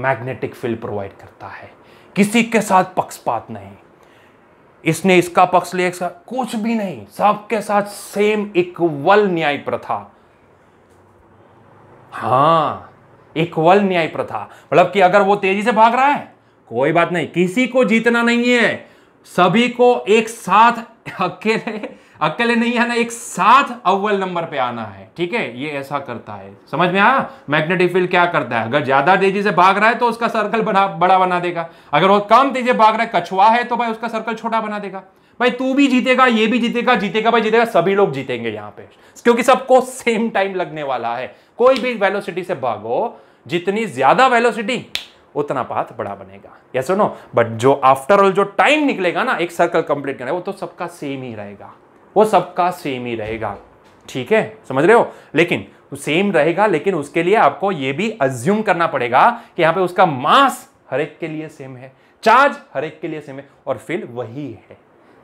मैग्नेटिक फील्ड प्रोवाइड करता है किसी के साथ पक्षपात नहीं इसने इसका पक्ष लिया इसका कुछ भी नहीं सबके साथ सेम इक्वल न्याय प्रथा हां इक्वल न्याय प्रथा मतलब कि अगर वो तेजी से भाग रहा है कोई बात नहीं किसी को जीतना नहीं है सभी को एक साथ अकेले अकेले नहीं आना एक साथ अव्वल नंबर पे आना है ठीक है ये ऐसा करता है समझ में आया मैग्नेटिक फील्ड क्या करता है अगर ज्यादा तेजी से भाग रहा है तो उसका सर्कल बड़ा बड़ा बना देगा अगर वो कम तेजी से भाग रहा है कछुआ है तो भाई उसका सर्कल छोटा बना देगा भाई तू भी जीतेगा ये भी जीतेगा जीतेगा भाई जीतेगा सभी लोग जीतेंगे यहाँ पे क्योंकि सबको सेम टाइम लगने वाला है कोई भी वेलोसिटी से भागो जितनी ज्यादा वेलोसिटी उतना पाथ बड़ा बनेगा यस सुनो बट जो आफ्टर ऑल जो टाइम निकलेगा ना एक सर्कल कंप्लीट करना है वो तो सबका सेम ही रहेगा वो सबका सेम ही रहेगा ठीक है समझ रहे हो लेकिन सेम रहेगा लेकिन उसके लिए आपको ये भी अज्यूम करना पड़ेगा कि यहाँ पे उसका मास हर एक के लिए सेम है चार्ज हर एक के लिए सेम है और फिल वही है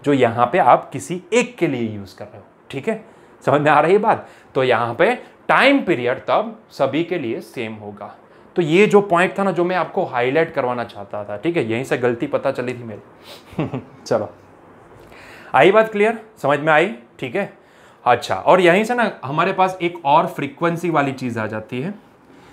जो यहाँ पे आप किसी एक के लिए यूज कर रहे हो ठीक है समझ में आ रही बात तो यहाँ पे टाइम पीरियड तब सभी के लिए सेम होगा तो ये जो पॉइंट था ना जो मैं आपको हाईलाइट करवाना चाहता था ठीक है यहीं से गलती पता चली थी मेरी चलो आई बात क्लियर समझ में आई ठीक है अच्छा और यहीं से ना हमारे पास एक और फ्रीक्वेंसी वाली चीज़ आ जाती है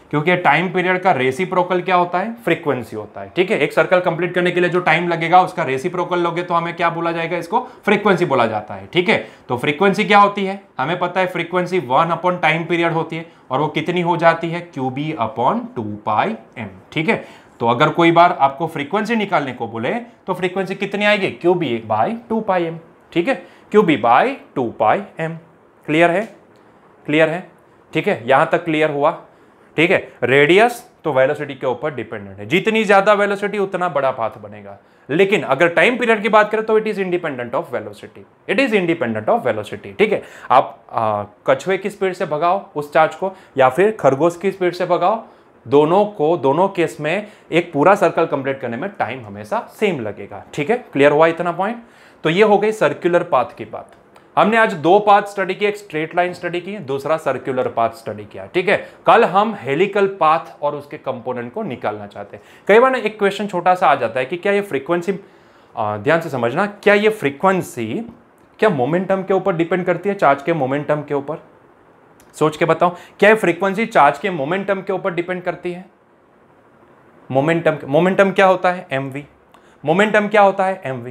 क्योंकि टाइम पीरियड का रेसिप्रोकल क्या होता है फ्रीक्वेंसी होता है ठीक है एक सर्कल कंप्लीट करने के लिए जो टाइम लगेगा उसका प्रोकल लोगे तो हमें क्या बोला जाएगा इसको फ्रीक्वेंसी बोला जाता है ठीक है तो फ्रीक्वेंसी क्या होती है हमें पता है frequency one upon time period होती है और वो कितनी हो जाती है Q B upon two pi M ठीक है तो अगर कोई बार आपको फ्रीक्वेंसी निकालने को बोले तो फ्रीक्वेंसी कितनी आएगी Q B by two pi M ठीक है Q B by two pi M clear है क्लियर है ठीक है यहां तक क्लियर हुआ ठीक है रेडियस तो वेलोसिटी के ऊपर डिपेंडेंट है जितनी ज़्यादा वेलोसिटी उतना बड़ा पाथ बनेगा लेकिन अगर टाइम पीरियड की बात करें तो it is independent of velocity it is independent of velocity ठीक है आप कछुए की स्पीड से भगाओ उस चार्ज को या फिर खरगोश की स्पीड से भगाओ दोनों को दोनों केस में एक पूरा सर्कल कंप्लीट करने में टाइम हमेशा सेम लगेगा ठीक है क्लियर हुआ इतना पॉइंट तो ये हो गई सर्कुलर पाथ की बात हमने आज दो पाथ स्टडी की एक स्ट्रेट लाइन स्टडी की दूसरा सर्कुलर पाथ स्टडी किया ठीक है कल हम हेलिकल पाथ और उसके कंपोनेंट को निकालना चाहते हैं कई बार ना एक क्वेश्चन छोटा सा आ जाता है कि क्या ये फ्रीक्वेंसी ध्यान से समझना क्या ये फ्रीक्वेंसी क्या मोमेंटम के ऊपर डिपेंड करती है चार्ज के मोमेंटम के ऊपर सोच के बताओ क्या फ्रीक्वेंसी चार्ज के मोमेंटम के ऊपर डिपेंड करती है मोमेंटम मोमेंटम क्या होता है एम मोमेंटम क्या होता है एम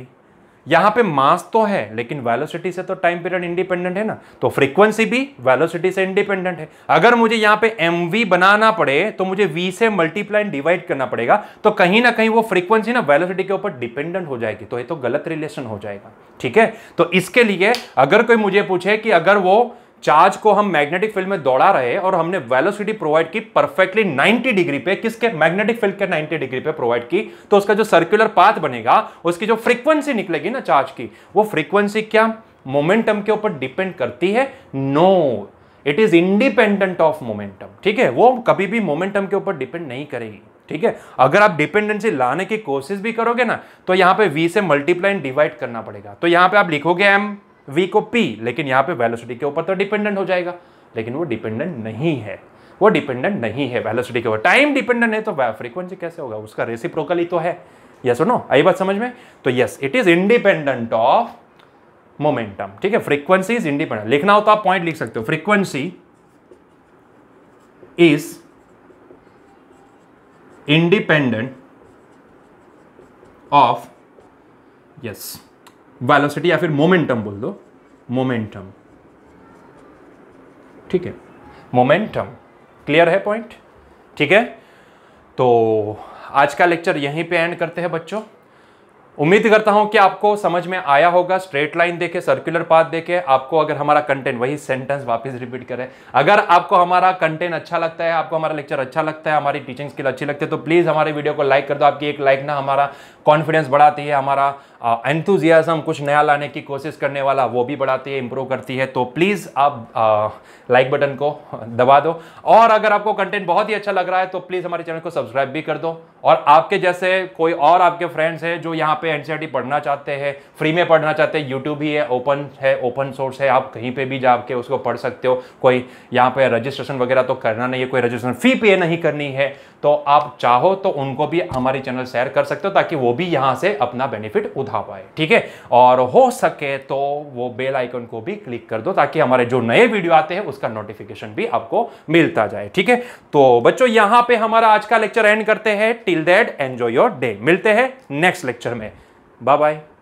यहां पे मास तो है लेकिन वेलोसिटी से तो टाइम पीरियड इंडिपेंडेंट है ना तो फ्रीक्वेंसी भी वेलोसिटी से इंडिपेंडेंट है अगर मुझे यहां पे एम बनाना पड़े तो मुझे वी से मल्टीप्लाई डिवाइड करना पड़ेगा तो कहीं ना कहीं वो फ्रीक्वेंसी ना वेलोसिटी के ऊपर डिपेंडेंट हो जाएगी तो ये तो गलत रिलेशन हो जाएगा ठीक है तो इसके लिए अगर कोई मुझे पूछे कि अगर वो चार्ज को हम मैग्नेटिक फील्ड में दौड़ा रहे और हमने वेलोसिटी प्रोवाइड की परफेक्टली 90 डिग्री पे किसके मैग्नेटिक फील्ड के 90 डिग्री पे प्रोवाइड की तो उसका जो सर्कुलर पाथ बनेगा उसकी जो फ्रीक्वेंसी निकलेगी ना चार्ज की वो फ्रीक्वेंसी क्या मोमेंटम के ऊपर डिपेंड करती है no it is independent of momentum ठीक है वो कभी भी मोमेंटम के ऊपर डिपेंड नहीं करेगी ठीक है अगर आप डिपेंडेंसी लाने की कोशिश भी करोगे ना तो यहां पे v से मल्टीप्लाई डिवाइड करना पड़ेगा तो यहां पे आप लिखोगे m वी को पी लेकिन यहाँ पे वेलोसिटी के ऊपर तो डिपेंडेंट हो जाएगा लेकिन वो डिपेंडेंट नहीं है वो डिपेंडेंट नहीं है वेलोसिटी के ऊपर टाइम डिपेंडेंट है तो फ्रीक्वेंसी कैसे होगा उसका रेसिप्रोकल ही तो है यस और नो आई बात समझ में तो yes it is independent of momentum ठीक है फ्रीक्वेंसी इज इंडिपेंडेंट लिखना हो तो आप पॉइंट लिख सकते हो frequency is independent of yes velocity या फिर मोमेंटम बोल दो मोमेंटम ठीक है मोमेंटम क्लियर है पॉइंट ठीक है तो आज का लेक्चर यहीं पे एंड करते हैं बच्चों उम्मीद करता हूं कि आपको समझ में आया होगा स्ट्रेट लाइन देखे सर्कुलर पाथ देखे आपको अगर हमारा कंटेंट वही सेंटेंस वापस रिपीट करें अगर आपको हमारा कंटेंट अच्छा लगता है आपको हमारा लेक्चर अच्छा लगता है हमारी टीचिंग स्किल अच्छी लगती है तो प्लीज़ हमारे वीडियो को लाइक कर दो आपकी एक लाइक ना हमारा कॉन्फिडेंस बढ़ाती है हमारा एंथुजियाज़म कुछ नया लाने की कोशिश करने वाला वो भी बढ़ाती है इंप्रूव करती है तो प्लीज़ आप लाइक बटन को दबा दो और अगर आपको कंटेंट बहुत ही अच्छा लग रहा है तो प्लीज़ हमारे चैनल को सब्सक्राइब भी कर दो और आपके जैसे कोई और आपके फ्रेंड्स हैं जो यहाँ पे एन e पढ़ना चाहते हैं फ्री में पढ़ना चाहते हैं यूट्यूब ही है ओपन है ओपन सोर्स है आप कहीं पे भी जाके उसको पढ़ सकते हो कोई यहाँ पे रजिस्ट्रेशन वगैरह तो करना नहीं है कोई रजिस्ट्रेशन फ़ी पे नहीं करनी है तो आप चाहो तो उनको भी हमारे चैनल शेयर कर सकते हो ताकि वो भी यहां से अपना बेनिफिट उठा पाए ठीक है और हो सके तो वो बेल आइकन को भी क्लिक कर दो ताकि हमारे जो नए वीडियो आते हैं उसका नोटिफिकेशन भी आपको मिलता जाए ठीक है तो बच्चों यहां पे हमारा आज का लेक्चर एंड करते हैं till that enjoy your day मिलते हैं नेक्स्ट लेक्चर में बाय बाय